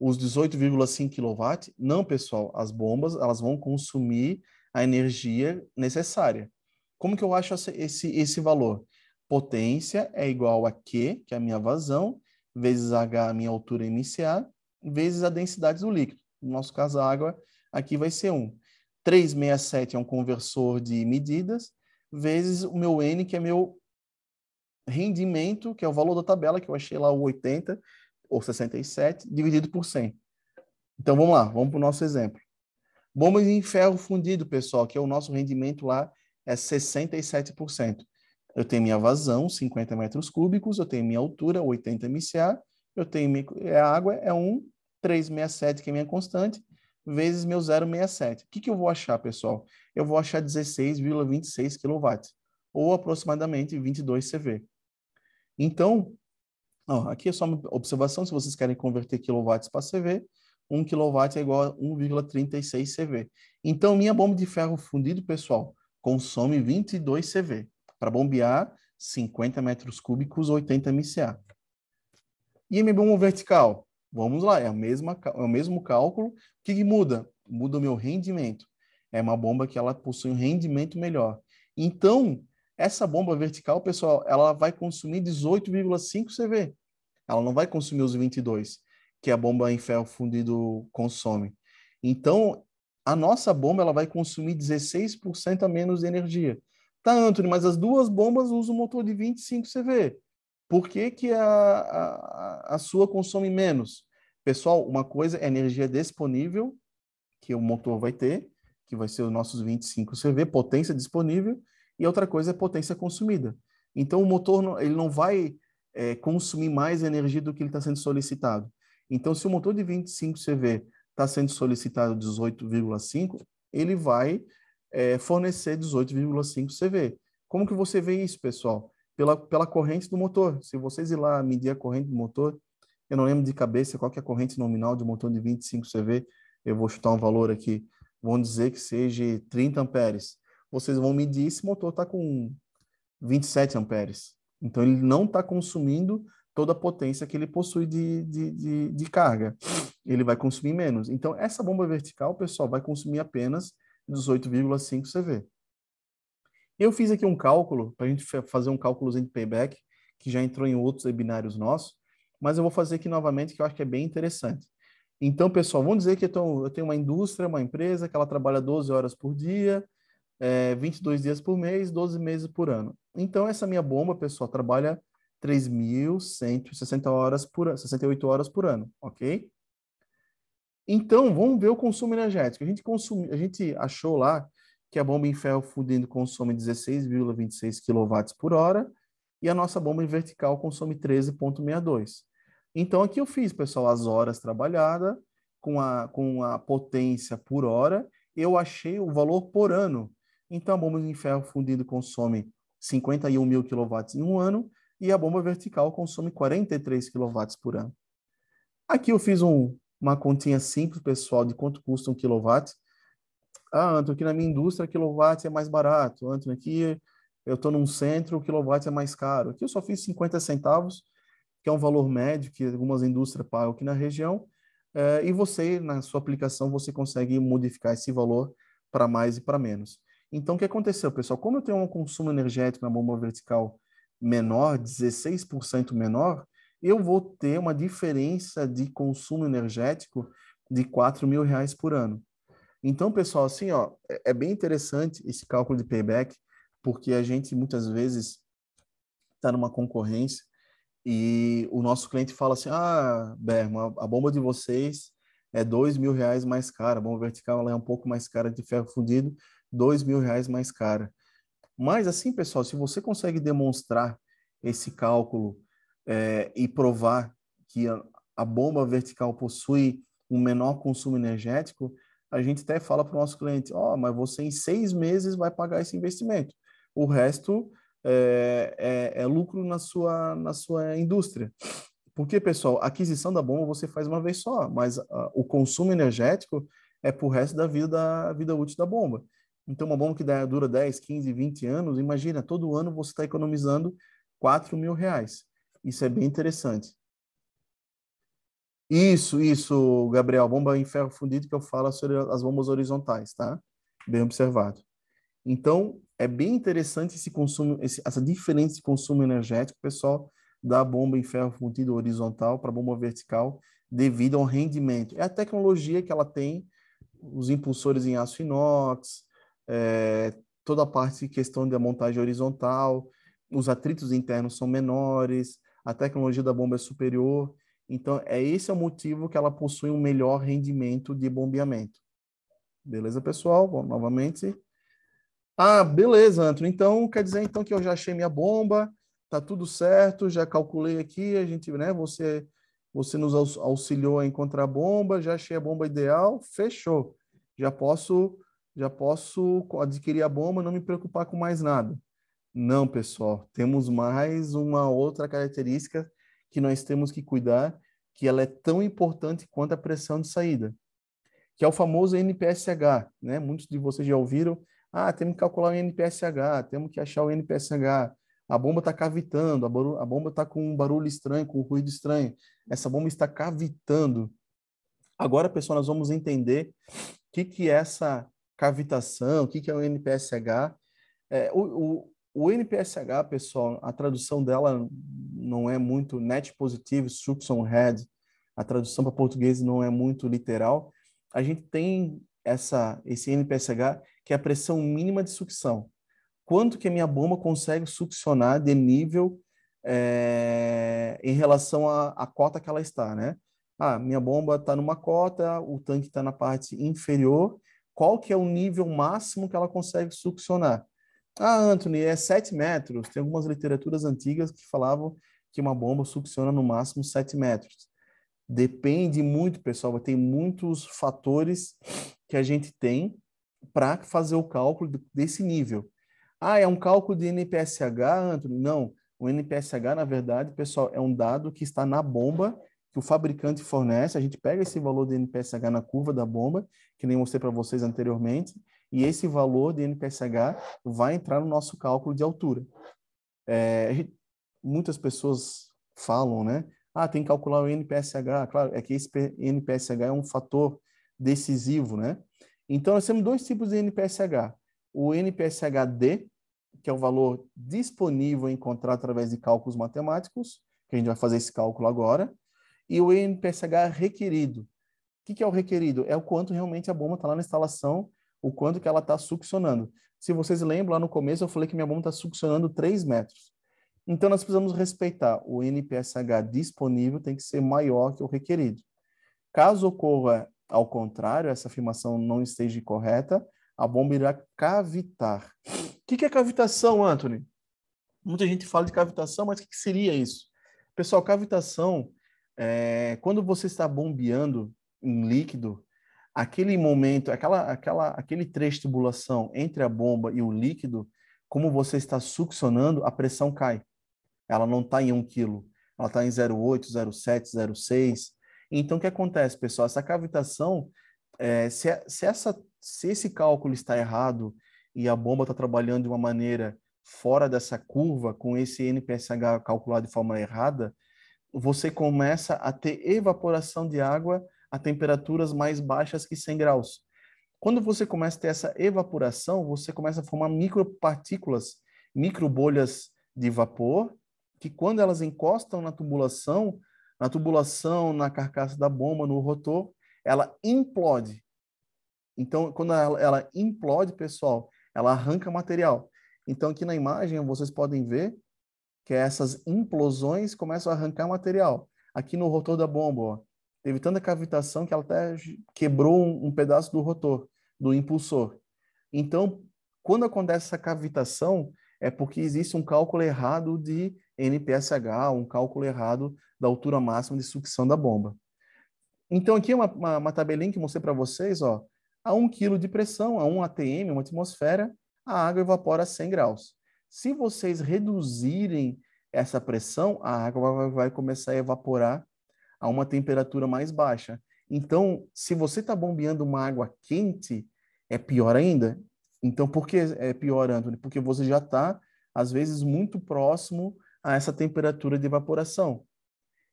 os 18,5 kW? Não, pessoal, as bombas, elas vão consumir a energia necessária. Como que eu acho esse, esse valor? Potência é igual a Q, que é a minha vazão, vezes H, a minha altura MCA, vezes a densidade do líquido. No nosso caso, a água aqui vai ser 1. 367 é um conversor de medidas, vezes o meu N, que é meu rendimento, que é o valor da tabela, que eu achei lá o 80 ou 67, dividido por 100. Então, vamos lá, vamos para o nosso exemplo. Bombas em ferro fundido, pessoal, que é o nosso rendimento lá é 67%. Eu tenho minha vazão, 50 metros cúbicos, eu tenho minha altura, 80 MCA, eu tenho é a água, é 1,367 que é minha constante, vezes meu 0,67. O que, que eu vou achar, pessoal? Eu vou achar 16,26 kW, ou aproximadamente 22 CV. Então, ó, aqui é só uma observação, se vocês querem converter quilowatts para CV, 1 kW é igual a 1,36 CV. Então, minha bomba de ferro fundido, pessoal, consome 22 CV. Para bombear, 50 metros cúbicos, 80 MCA. E minha bomba vertical? Vamos lá, é, a mesma, é o mesmo cálculo. O que, que muda? Muda o meu rendimento. É uma bomba que ela possui um rendimento melhor. Então, essa bomba vertical, pessoal, ela vai consumir 18,5 CV. Ela não vai consumir os 22 que a bomba em ferro fundido consome. Então, a nossa bomba ela vai consumir 16% a menos de energia. Tá, Anthony, mas as duas bombas usam motor de 25 CV. Por que, que a, a, a sua consome menos? Pessoal, uma coisa é energia disponível, que o motor vai ter, que vai ser os nossos 25 CV, potência disponível, e outra coisa é potência consumida. Então, o motor ele não vai é, consumir mais energia do que ele está sendo solicitado. Então, se o motor de 25 CV está sendo solicitado 18,5, ele vai é, fornecer 18,5 CV. Como que você vê isso, pessoal? Pela, pela corrente do motor. Se vocês ir lá medir a corrente do motor, eu não lembro de cabeça qual que é a corrente nominal de um motor de 25 CV, eu vou chutar um valor aqui, Vão dizer que seja 30 amperes. Vocês vão medir, esse motor está com 27 amperes. Então, ele não está consumindo toda a potência que ele possui de, de, de, de, carga. Ele vai consumir menos. Então, essa bomba vertical, pessoal, vai consumir apenas 18,5 CV. Eu fiz aqui um cálculo, para a gente fazer um cálculo de payback, que já entrou em outros webinários nossos, mas eu vou fazer aqui novamente, que eu acho que é bem interessante. Então, pessoal, vamos dizer que eu tenho uma indústria, uma empresa, que ela trabalha 12 horas por dia, é, eh, 22 dias por mês, 12 meses por ano. Então, essa minha bomba, pessoal, trabalha 3.160 horas por ano, 68 horas por ano, ok? Então, vamos ver o consumo energético. A gente, consumi, a gente achou lá que a bomba em ferro fundindo consome 16,26 kW por hora e a nossa bomba em vertical consome 13,62. Então, aqui eu fiz, pessoal, as horas trabalhadas com a, com a potência por hora, eu achei o valor por ano. Então, a bomba em ferro fundido consome 51 mil kW em um ano e a bomba vertical consome 43 kW por ano. Aqui eu fiz um, uma continha simples, pessoal, de quanto custa um quilowatt. Ah, Antônio, aqui na minha indústria, quilowatt é mais barato. Antônio, aqui eu estou num centro, o quilowatt é mais caro. Aqui eu só fiz 50 centavos, que é um valor médio que algumas indústrias pagam aqui na região. Eh, e você, na sua aplicação, você consegue modificar esse valor para mais e para menos. Então, o que aconteceu, pessoal? Como eu tenho um consumo energético na bomba vertical menor, 16% menor, eu vou ter uma diferença de consumo energético de quatro mil reais por ano. Então, pessoal, assim, ó, é, é bem interessante esse cálculo de payback, porque a gente muitas vezes está numa concorrência e o nosso cliente fala assim, ah, Berma, a bomba de vocês é dois mil reais mais cara, a bomba vertical ela é um pouco mais cara de ferro fundido, dois mil reais mais cara. Mas, assim, pessoal, se você consegue demonstrar esse cálculo é, e provar que a, a bomba vertical possui um menor consumo energético, a gente até fala para o nosso cliente, ó, oh, mas você em seis meses vai pagar esse investimento. O resto é, é, é, lucro na sua, na sua indústria. Porque, pessoal, a aquisição da bomba você faz uma vez só, mas a, ah, o consumo energético é para o resto da vida, da vida útil da bomba. Então, uma bomba que dura 10, 15, 20 anos, imagina, todo ano você está economizando 4 mil reais. Isso é bem interessante. Isso, isso, Gabriel. Bomba em ferro fundido que eu falo sobre as bombas horizontais, tá? Bem observado. Então, é bem interessante esse consumo, esse, essa diferença de consumo energético, pessoal, da bomba em ferro fundido horizontal para a bomba vertical, devido ao rendimento. É a tecnologia que ela tem, os impulsores em aço inox, é, toda a parte questão da montagem horizontal, os atritos internos são menores, a tecnologia da bomba é superior. Então, é esse é o motivo que ela possui um melhor rendimento de bombeamento. Beleza, pessoal? Bom, novamente. Ah, beleza, Antônio. Então, quer dizer então que eu já achei minha bomba, tá tudo certo, já calculei aqui, a gente, né, você você nos auxiliou a encontrar a bomba, já achei a bomba ideal, fechou. Já posso já posso adquirir a bomba, não me preocupar com mais nada. Não, pessoal, temos mais uma outra característica que nós temos que cuidar, que ela é tão importante quanto a pressão de saída, que é o famoso NPSH, né? Muitos de vocês já ouviram, ah, temos que calcular o NPSH, temos que achar o NPSH, a bomba está cavitando, a, a bomba está com um barulho estranho, com um ruído estranho, essa bomba está cavitando. Agora, pessoal, nós vamos entender o que, que é essa cavitação, o que, que é o NPSH. É, o, o, o, NPSH, pessoal, a tradução dela não é muito net positive suction head, a tradução para português não é muito literal. A gente tem essa, esse NPSH, que é a pressão mínima de sucção. Quanto que a minha bomba consegue succionar de nível é, em relação à cota que ela está, né? Ah, minha bomba está numa cota, o tanque está na parte inferior, qual que é o nível máximo que ela consegue succionar. Ah, Anthony, é 7 metros. Tem algumas literaturas antigas que falavam que uma bomba succiona no máximo 7 metros. Depende muito, pessoal, tem muitos fatores que a gente tem para fazer o cálculo desse nível. Ah, é um cálculo de NPSH, Anthony? Não, o NPSH, na verdade, pessoal, é um dado que está na bomba que o fabricante fornece, a gente pega esse valor de NPSH na curva da bomba, que nem mostrei para vocês anteriormente, e esse valor de NPSH vai entrar no nosso cálculo de altura. É, gente, muitas pessoas falam, né? Ah, tem que calcular o NPSH. Claro, é que esse NPSH é um fator decisivo, né? Então, nós temos dois tipos de NPSH. O NPSHd que é o valor disponível encontrar através de cálculos matemáticos, que a gente vai fazer esse cálculo agora, e o NPSH é requerido. O que é o requerido? É o quanto realmente a bomba está lá na instalação, o quanto que ela está succionando. Se vocês lembram, lá no começo eu falei que minha bomba está succionando 3 metros. Então, nós precisamos respeitar o NPSH disponível tem que ser maior que o requerido. Caso ocorra ao contrário, essa afirmação não esteja correta, a bomba irá cavitar. O que é cavitação, Anthony? Muita gente fala de cavitação, mas o que seria isso? Pessoal, cavitação é, quando você está bombeando em líquido, aquele momento, aquela, aquela, aquele trecho de tubulação entre a bomba e o líquido, como você está succionando, a pressão cai. Ela não está em 1 kg, ela está em 0,8, 0,7, 0,6. Então, o que acontece, pessoal? Essa cavitação, é, se, se, essa, se esse cálculo está errado e a bomba está trabalhando de uma maneira fora dessa curva, com esse NPSH calculado de forma errada, você começa a ter evaporação de água a temperaturas mais baixas que 100 graus. Quando você começa a ter essa evaporação, você começa a formar micropartículas, microbolhas de vapor, que quando elas encostam na tubulação, na tubulação, na carcaça da bomba, no rotor, ela implode. Então, quando ela, ela implode, pessoal, ela arranca material. Então, aqui na imagem, vocês podem ver que é essas implosões começam a arrancar material. Aqui no rotor da bomba, ó, teve tanta cavitação que ela até quebrou um, um pedaço do rotor, do impulsor. Então, quando acontece essa cavitação, é porque existe um cálculo errado de NPSH, um cálculo errado da altura máxima de sucção da bomba. Então, aqui é uma, uma, uma tabelinha que mostrei para vocês, ó, a 1 kg de pressão, a 1 ATM, uma atmosfera, a água evapora a 100 graus. Se vocês reduzirem essa pressão, a água vai começar a evaporar a uma temperatura mais baixa. Então, se você está bombeando uma água quente, é pior ainda. Então, por que é pior, Anthony? Porque você já está, às vezes, muito próximo a essa temperatura de evaporação.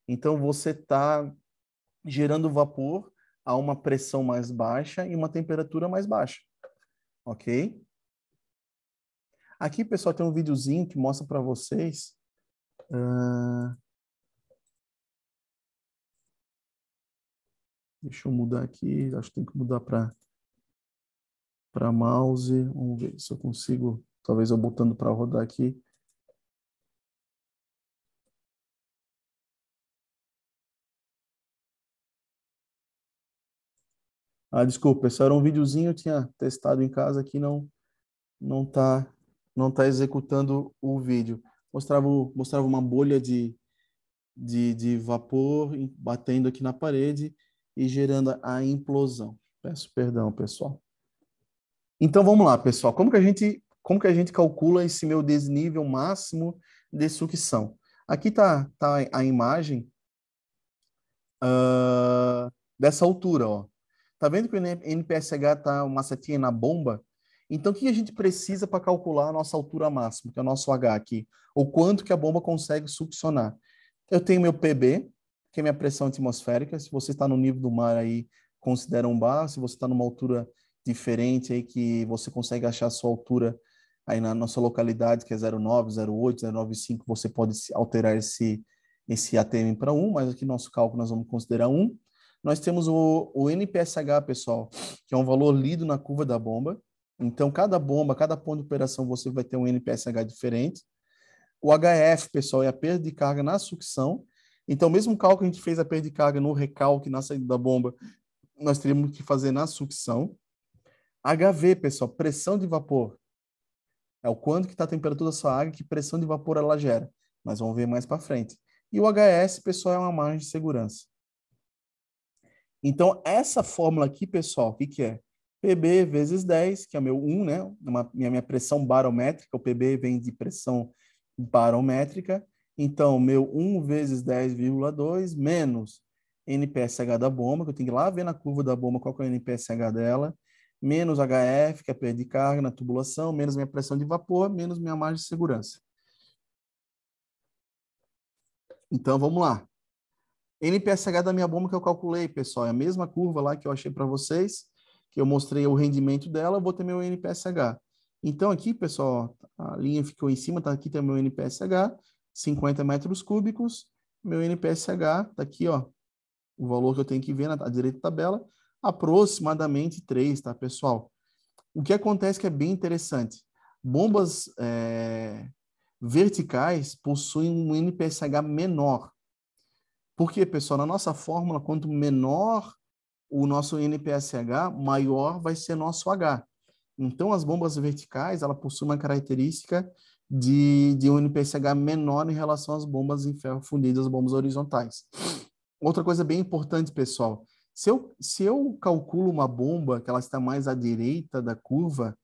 Então, você está gerando vapor a uma pressão mais baixa e uma temperatura mais baixa. Ok? Aqui, pessoal, tem um videozinho que mostra para vocês. Uh... Deixa eu mudar aqui, acho que tem que mudar para para mouse. Vamos ver se eu consigo, talvez eu botando para rodar aqui. Ah, desculpa, pessoal, era um videozinho, eu tinha testado em casa aqui, não não tá não está executando o vídeo. Mostrava, mostrava uma bolha de, de, de vapor batendo aqui na parede e gerando a implosão. Peço perdão, pessoal. Então vamos lá, pessoal. Como que a gente, como que a gente calcula esse meu desnível máximo de sucção? Aqui tá, tá a imagem uh, dessa altura, ó. Tá vendo que o NPSH tá uma setinha na bomba? Então, o que a gente precisa para calcular a nossa altura máxima, que é o nosso H aqui? Ou quanto que a bomba consegue succionar? Eu tenho meu PB, que é minha pressão atmosférica. Se você está no nível do mar aí, considera um bar. Se você está numa altura diferente aí, que você consegue achar a sua altura aí na nossa localidade, que é 09, 08, 095, você pode alterar esse, esse ATM para 1, mas aqui no nosso cálculo nós vamos considerar 1. Nós temos o, o NPSH, pessoal, que é um valor lido na curva da bomba então, cada bomba, cada ponto de operação, você vai ter um NPSH diferente. O HF, pessoal, é a perda de carga na sucção. Então, mesmo cálculo que a gente fez a perda de carga no recalque, na saída da bomba, nós teríamos que fazer na sucção. HV, pessoal, pressão de vapor. É o quanto que está a temperatura da sua água, que pressão de vapor ela gera. Mas vamos ver mais para frente. E o HS, pessoal, é uma margem de segurança. Então, essa fórmula aqui, pessoal, o que, que é? PB vezes 10, que é o meu 1, né? É uma, minha, minha pressão barométrica, o PB vem de pressão barométrica. Então, meu 1 vezes 10,2 menos NPSH da bomba, que eu tenho que ir lá ver na curva da bomba qual é o NPSH dela, menos HF, que é a perda de carga na tubulação, menos minha pressão de vapor, menos minha margem de segurança. Então, vamos lá. NPSH da minha bomba que eu calculei, pessoal, é a mesma curva lá que eu achei para vocês que eu mostrei o rendimento dela, eu vou ter meu NPSH. Então aqui, pessoal, a linha ficou em cima, tá aqui também meu NPSH, 50 metros cúbicos, meu NPSH tá aqui, ó, o valor que eu tenho que ver na direita da tabela, aproximadamente 3, tá, pessoal? O que acontece que é bem interessante. Bombas é, verticais possuem um NPSH menor. por quê pessoal, na nossa fórmula, quanto menor o nosso NPSH maior vai ser nosso H. Então, as bombas verticais, ela possui uma característica de, de um NPSH menor em relação às bombas em ferro fundido, às bombas horizontais. Outra coisa bem importante, pessoal, se eu, se eu calculo uma bomba que ela está mais à direita da curva,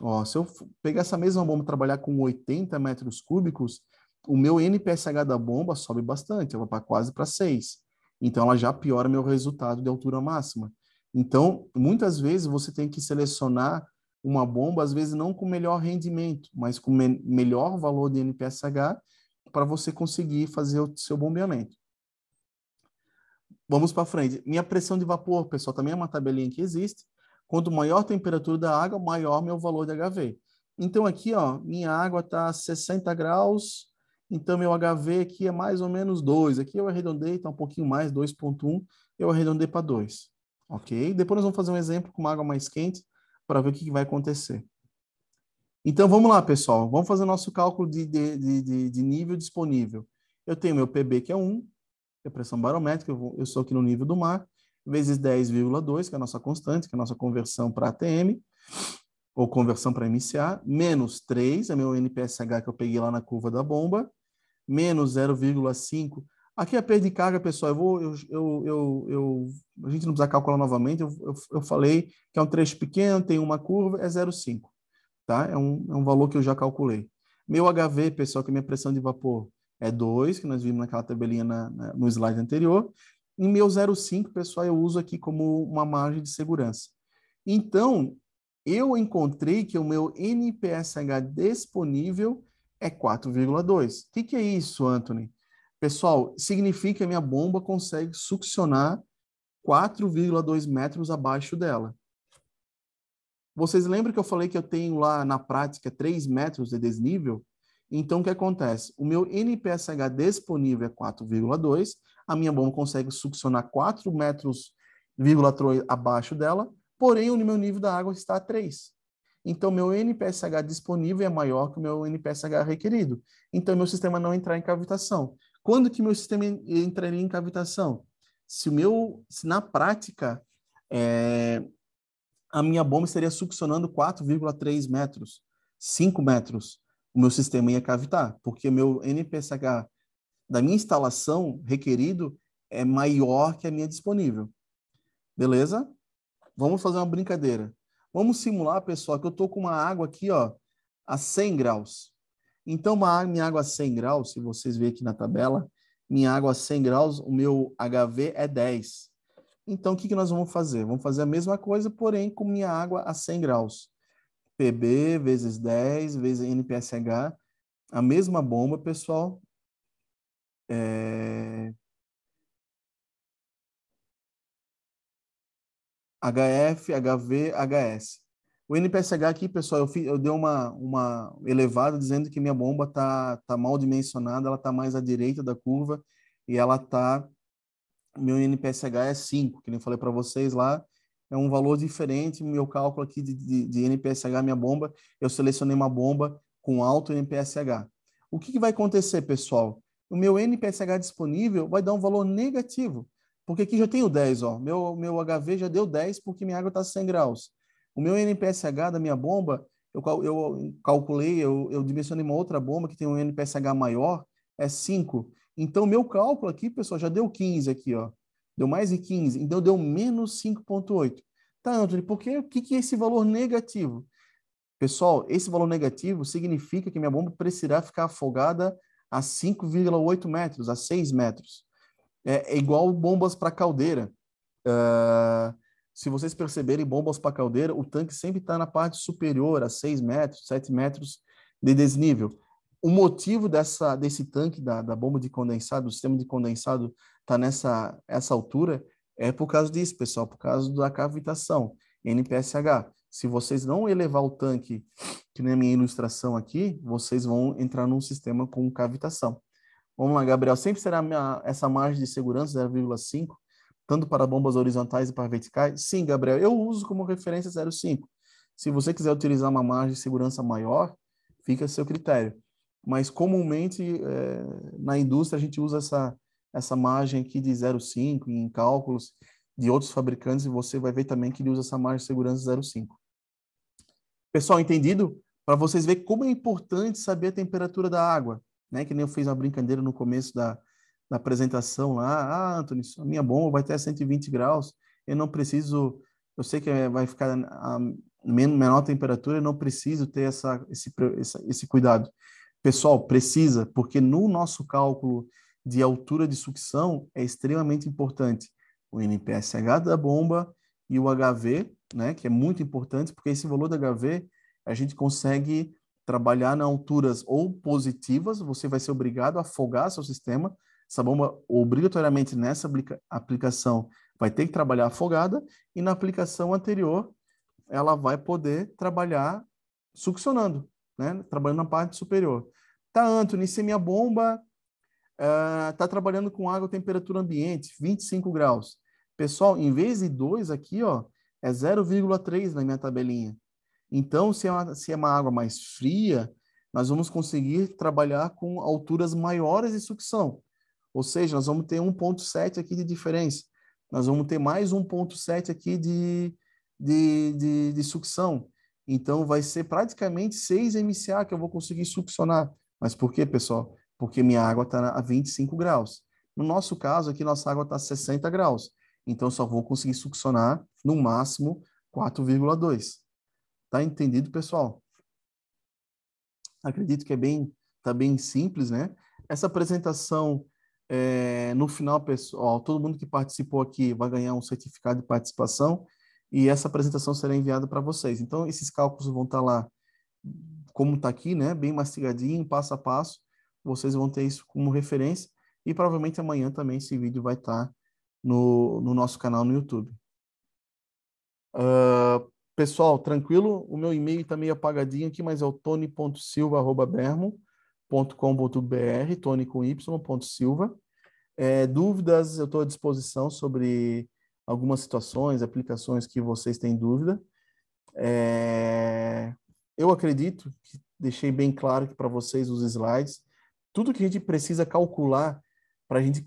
ó, se eu pegar essa mesma bomba e trabalhar com 80 metros cúbicos, o meu NPSH da bomba sobe bastante, ela vai para quase para 6. Então, ela já piora meu resultado de altura máxima. Então, muitas vezes você tem que selecionar uma bomba, às vezes não com melhor rendimento, mas com me melhor valor de NPSH para você conseguir fazer o seu bombeamento. Vamos para frente. Minha pressão de vapor, pessoal, também é uma tabelinha que existe. Quanto maior a temperatura da água, maior meu valor de HV. Então aqui, ó, minha água está a 60 graus, então, meu HV aqui é mais ou menos 2. Aqui eu arredondei, está um pouquinho mais, 2.1. Eu arredondei para 2. Ok? Depois nós vamos fazer um exemplo com uma água mais quente para ver o que, que, vai acontecer. Então, vamos lá, pessoal. Vamos fazer nosso cálculo de, de, de, de nível disponível. Eu tenho meu PB, que é 1, que é pressão barométrica, eu, eu estou aqui no nível do mar, vezes 10,2, que é a nossa constante, que é a nossa conversão para ATM, ou conversão para MCA, menos 3, é meu NPSH que eu peguei lá na curva da bomba, menos 0,5. Aqui a é perda de carga, pessoal, eu vou, eu, eu, eu, a gente não precisa calcular novamente, eu, eu, eu falei que é um trecho pequeno, tem uma curva, é 0,5, tá? É um, é um valor que eu já calculei. Meu HV, pessoal, que é minha pressão de vapor, é 2, que nós vimos naquela tabelinha na, na, no slide anterior. E meu 0,5, pessoal, eu uso aqui como uma margem de segurança. Então, eu encontrei que o meu NPSH disponível é 4,2. O que, que é isso, Anthony? Pessoal, significa que a minha bomba consegue succionar 4,2 metros abaixo dela. Vocês lembram que eu falei que eu tenho lá na prática 3 metros de desnível? Então, o que acontece? O meu NPSH disponível é 4,2, a minha bomba consegue succionar 4 metros abaixo dela, porém o meu nível da água está a 3. Então, meu NPSH disponível é maior que o meu NPSH requerido. Então, meu sistema não entrar em cavitação. Quando que meu sistema entraria em cavitação? Se o meu, se na prática, é, a minha bomba estaria succionando 4,3 metros, 5 metros. O meu sistema ia cavitar, porque meu NPSH da minha instalação requerido é maior que a minha disponível. Beleza? Vamos fazer uma brincadeira. Vamos simular, pessoal, que eu estou com uma água aqui ó, a 100 graus. Então, uma, minha água a 100 graus, se vocês verem aqui na tabela, minha água a 100 graus, o meu HV é 10. Então, o que, que nós vamos fazer? Vamos fazer a mesma coisa, porém, com minha água a 100 graus. PB vezes 10 vezes NPSH, a mesma bomba, pessoal. É... HF, HV, HS. O NPSH aqui, pessoal, eu, fiz, eu dei uma, uma elevada dizendo que minha bomba está tá mal dimensionada, ela está mais à direita da curva e ela está... Meu NPSH é 5, que nem falei para vocês lá, é um valor diferente. Meu cálculo aqui de, de, de, NPSH, minha bomba, eu selecionei uma bomba com alto NPSH. O que, que vai acontecer, pessoal? O meu NPSH disponível vai dar um valor negativo. Porque aqui já tenho 10, ó. Meu, meu HV já deu 10 porque minha água está 100 graus. O meu NPSH da minha bomba, eu, eu calculei, eu, eu dimensionei uma outra bomba que tem um NPSH maior, é 5. Então, meu cálculo aqui, pessoal, já deu 15 aqui, ó. Deu mais de 15. Então, deu menos 5,8. Tá, Anthony, por que, que, que é esse valor negativo? Pessoal, esse valor negativo significa que minha bomba precisará ficar afogada a 5,8 metros, a 6 metros é, é igual bombas para caldeira. Uh, se vocês perceberem bombas para caldeira, o tanque sempre está na parte superior, a 6 metros, 7 metros de desnível. O motivo dessa, desse tanque da, da bomba de condensado, do sistema de condensado, está nessa essa altura, é por causa disso, pessoal, por causa da cavitação, NPSH. Se vocês não elevar o tanque, que na minha ilustração aqui, vocês vão entrar num sistema com cavitação. Vamos lá, Gabriel. Sempre será minha, essa margem de segurança 0,5, tanto para bombas horizontais e para verticais? Sim, Gabriel. Eu uso como referência 0,5. Se você quiser utilizar uma margem de segurança maior, fica a seu critério. Mas comumente é, na indústria a gente usa essa, essa margem aqui de 0,5 em cálculos de outros fabricantes e você vai ver também que ele usa essa margem de segurança 0,5. Pessoal, entendido? Para vocês verem como é importante saber a temperatura da água né? Que nem eu fiz uma brincadeira no começo da, da apresentação lá. Ah, Antônio, a minha bomba vai até 120 graus. Eu não preciso. Eu sei que é, vai ficar a menor temperatura. Eu não preciso ter essa, esse, essa, esse cuidado. Pessoal, precisa, porque no nosso cálculo de altura de sucção é extremamente importante o NPSH da bomba e o HV, né, que é muito importante, porque esse valor do HV a gente consegue trabalhar em alturas ou positivas, você vai ser obrigado a afogar seu sistema. Essa bomba, obrigatoriamente, nessa aplica aplicação, vai ter que trabalhar afogada, e na aplicação anterior, ela vai poder trabalhar succionando, né? trabalhando na parte superior. Tá, Anthony, se minha bomba está eh, uh, trabalhando com água temperatura ambiente, 25 graus. Pessoal, em vez de 2 aqui, ó, é 0,3 na minha tabelinha. Então, se é, uma, se é uma água mais fria, nós vamos conseguir trabalhar com alturas maiores de sucção. Ou seja, nós vamos ter 1,7 aqui de diferença. Nós vamos ter mais 1,7 aqui de, de, de, de sucção. Então, vai ser praticamente 6 MCA que eu vou conseguir succionar. Mas por quê, pessoal? Porque minha água está a 25 graus. No nosso caso, aqui nossa água está a 60 graus. Então, só vou conseguir succionar, no máximo, 4,2. Tá entendido, pessoal? Acredito que é bem, tá bem simples, né? Essa apresentação é, no final, pessoal, todo mundo que participou aqui vai ganhar um certificado de participação e essa apresentação será enviada para vocês. Então, esses cálculos vão estar tá lá, como está aqui, né? Bem mastigadinho, passo a passo. Vocês vão ter isso como referência e provavelmente amanhã também esse vídeo vai estar tá no, no, nosso canal no YouTube. Uh, Pessoal, tranquilo? O meu e-mail está meio apagadinho aqui, mas é o tony.silva.com.br, tony com y.silva. É, dúvidas, eu estou à disposição sobre algumas situações, aplicações que vocês têm dúvida. É, eu acredito que deixei bem claro que para vocês os slides, tudo que a gente precisa calcular para a gente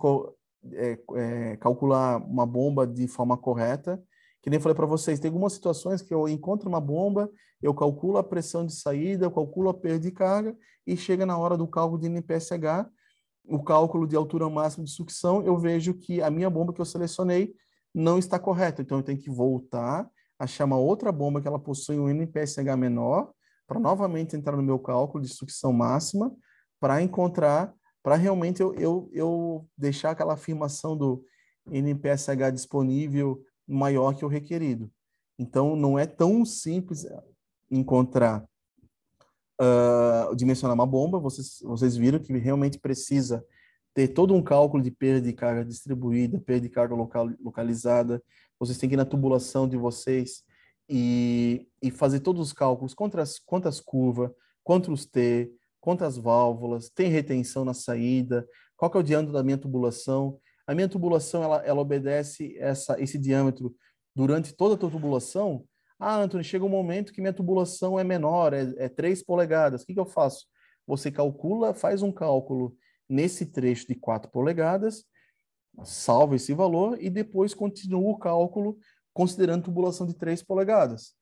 é, é, calcular uma bomba de forma correta, que nem falei para vocês, tem algumas situações que eu encontro uma bomba, eu calculo a pressão de saída, eu calculo a perda de carga e chega na hora do cálculo de NPSH, o cálculo de altura máxima de sucção, eu vejo que a minha bomba que eu selecionei não está correta. Então, eu tenho que voltar, achar uma outra bomba que ela possui um NPSH menor, para novamente entrar no meu cálculo de sucção máxima, para encontrar, para realmente eu, eu, eu deixar aquela afirmação do NPSH disponível maior que o requerido. Então, não é tão simples encontrar, uh, dimensionar uma bomba. Vocês, vocês viram que realmente precisa ter todo um cálculo de perda de carga distribuída, perda de carga local, localizada. Vocês têm que ir na tubulação de vocês e, e fazer todos os cálculos, quantas, quantas curvas, quantos T, quantas válvulas, tem retenção na saída, qual é o diâmetro da minha tubulação. A minha tubulação ela, ela obedece essa, esse diâmetro durante toda a tua tubulação. Ah, Antônio, chega um momento que minha tubulação é menor, é, é 3 polegadas. O que, que eu faço? Você calcula, faz um cálculo nesse trecho de 4 polegadas, salva esse valor e depois continua o cálculo considerando tubulação de 3 polegadas.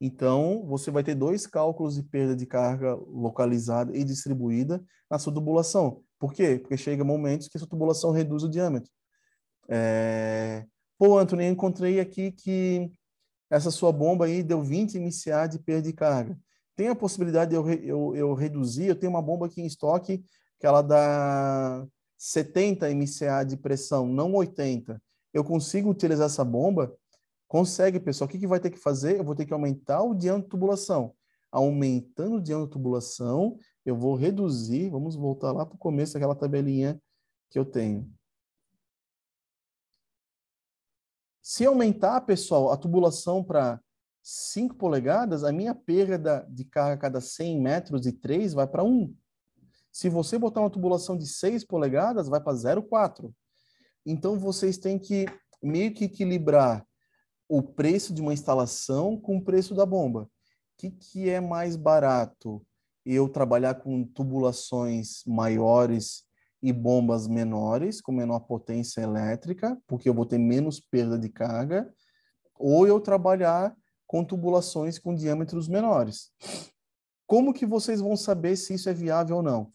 Então, você vai ter dois cálculos de perda de carga localizada e distribuída na sua tubulação. Por quê? Porque chega momentos que essa tubulação reduz o diâmetro. É... Pô, Anthony, eu encontrei aqui que essa sua bomba aí deu 20 MCA de perda de carga. Tem a possibilidade de eu, eu, eu reduzir? Eu tenho uma bomba aqui em estoque que ela dá 70 MCA de pressão, não 80. Eu consigo utilizar essa bomba? Consegue, pessoal. O que, que vai ter que fazer? Eu vou ter que aumentar o diâmetro de tubulação. Aumentando o diâmetro de tubulação, eu vou reduzir, vamos voltar lá para o começo daquela tabelinha que eu tenho. Se aumentar, pessoal, a tubulação para 5 polegadas, a minha perda de carga a cada 100 metros de 3 vai para 1. Se você botar uma tubulação de 6 polegadas, vai para 0,4. Então, vocês têm que meio que equilibrar o preço de uma instalação com o preço da bomba. O que, que é mais barato? eu trabalhar com tubulações maiores e bombas menores, com menor potência elétrica, porque eu vou ter menos perda de carga, ou eu trabalhar com tubulações com diâmetros menores. Como que vocês vão saber se isso é viável ou não?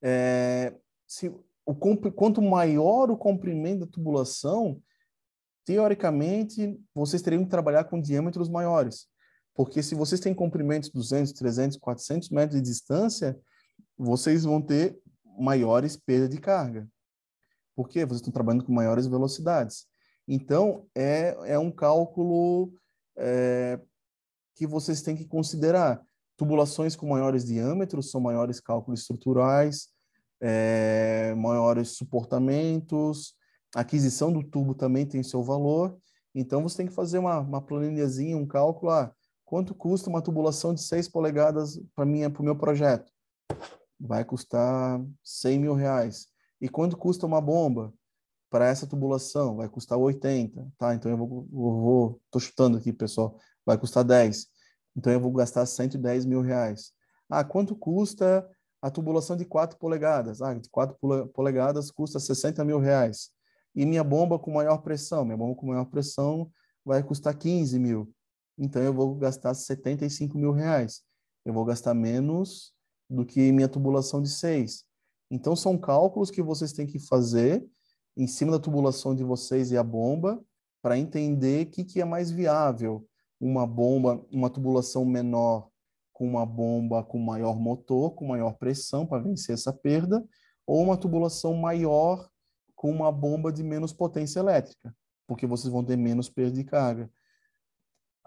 É, se, o, quanto maior o comprimento da tubulação, teoricamente, vocês teriam que trabalhar com diâmetros maiores. Porque se vocês têm comprimentos 200, 300, 400 metros de distância, vocês vão ter maiores perdas de carga. Por quê? Vocês estão trabalhando com maiores velocidades. Então, é, é um cálculo é, que vocês têm que considerar. Tubulações com maiores diâmetros são maiores cálculos estruturais, é, maiores suportamentos, a aquisição do tubo também tem seu valor. Então, você tem que fazer uma, uma planilhazinha, um cálculo. Ah, Quanto custa uma tubulação de 6 polegadas para minha, para o meu projeto? Vai custar 100 mil reais. E quanto custa uma bomba para essa tubulação? Vai custar 80, tá? Então eu vou, vou, vou tô chutando aqui, pessoal. Vai custar 10. Então eu vou gastar 110 mil reais. Ah, quanto custa a tubulação de 4 polegadas? Ah, de 4 polegadas custa 60 mil reais. E minha bomba com maior pressão? Minha bomba com maior pressão vai custar 15 mil então eu vou gastar 75 mil reais. Eu vou gastar menos do que minha tubulação de 6. Então, são cálculos que vocês têm que fazer em cima da tubulação de vocês e a bomba para entender o que, que é mais viável. Uma bomba, uma tubulação menor com uma bomba com maior motor, com maior pressão para vencer essa perda, ou uma tubulação maior com uma bomba de menos potência elétrica, porque vocês vão ter menos perda de carga.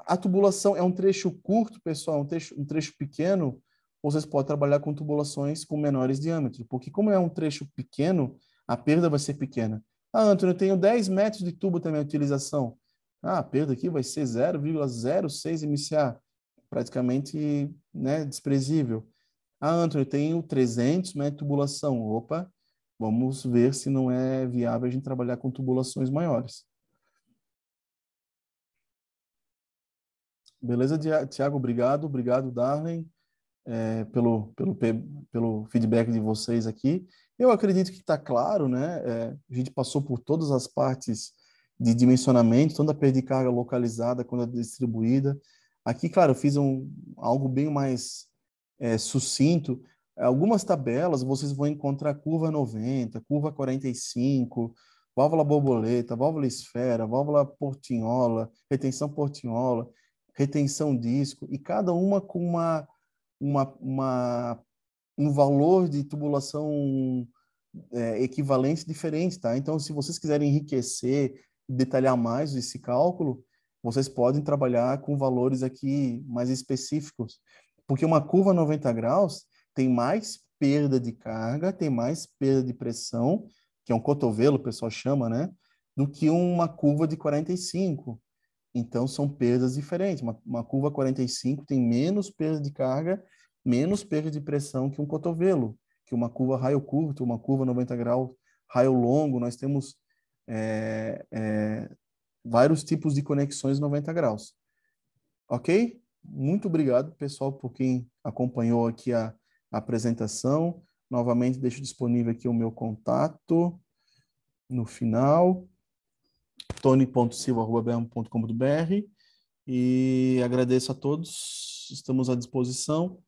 A tubulação é um trecho curto, pessoal, um trecho, um trecho pequeno. Vocês podem trabalhar com tubulações com menores diâmetros, porque como é um trecho pequeno, a perda vai ser pequena. Ah, Antônio, eu tenho 10 metros de tubo também a utilização. Ah, a perda aqui vai ser 0,06 MCA, praticamente né, desprezível. Ah, Antônio, eu tenho 300 metros de tubulação. Opa, vamos ver se não é viável a gente trabalhar com tubulações maiores. Beleza, Tiago? Obrigado. Obrigado, Darwin, é, pelo, pelo, pelo feedback de vocês aqui. Eu acredito que está claro, né? É, a gente passou por todas as partes de dimensionamento, tanto a perda de carga localizada quanto a distribuída. Aqui, claro, eu fiz um, algo bem mais é, sucinto. Algumas tabelas vocês vão encontrar curva 90, curva 45, válvula borboleta, válvula esfera, válvula portinhola, retenção portinhola retenção disco, e cada uma com uma, uma, uma um valor de tubulação é, equivalente diferente, tá? Então, se vocês quiserem enriquecer, detalhar mais esse cálculo, vocês podem trabalhar com valores aqui mais específicos, porque uma curva 90 graus tem mais perda de carga, tem mais perda de pressão, que é um cotovelo, o pessoal chama, né? Do que uma curva de 45. Então, são perdas diferentes. Uma, uma curva 45 tem menos perda de carga, menos perda de pressão que um cotovelo, que uma curva raio curto, uma curva 90 graus, raio longo. Nós temos é, é, vários tipos de conexões 90 graus. Ok? Muito obrigado, pessoal, por quem acompanhou aqui a, a apresentação. Novamente, deixo disponível aqui o meu contato no final tony.silva@bermo.com.br e agradeço a todos, estamos à disposição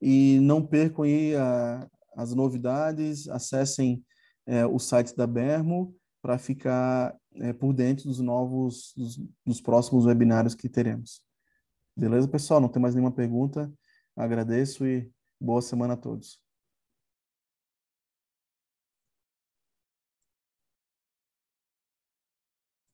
e não percam aí a, as novidades, acessem é, o site da Bermo para ficar é, por dentro dos novos, dos, dos próximos webinários que teremos. Beleza, pessoal? Não tem mais nenhuma pergunta. Agradeço e boa semana a todos.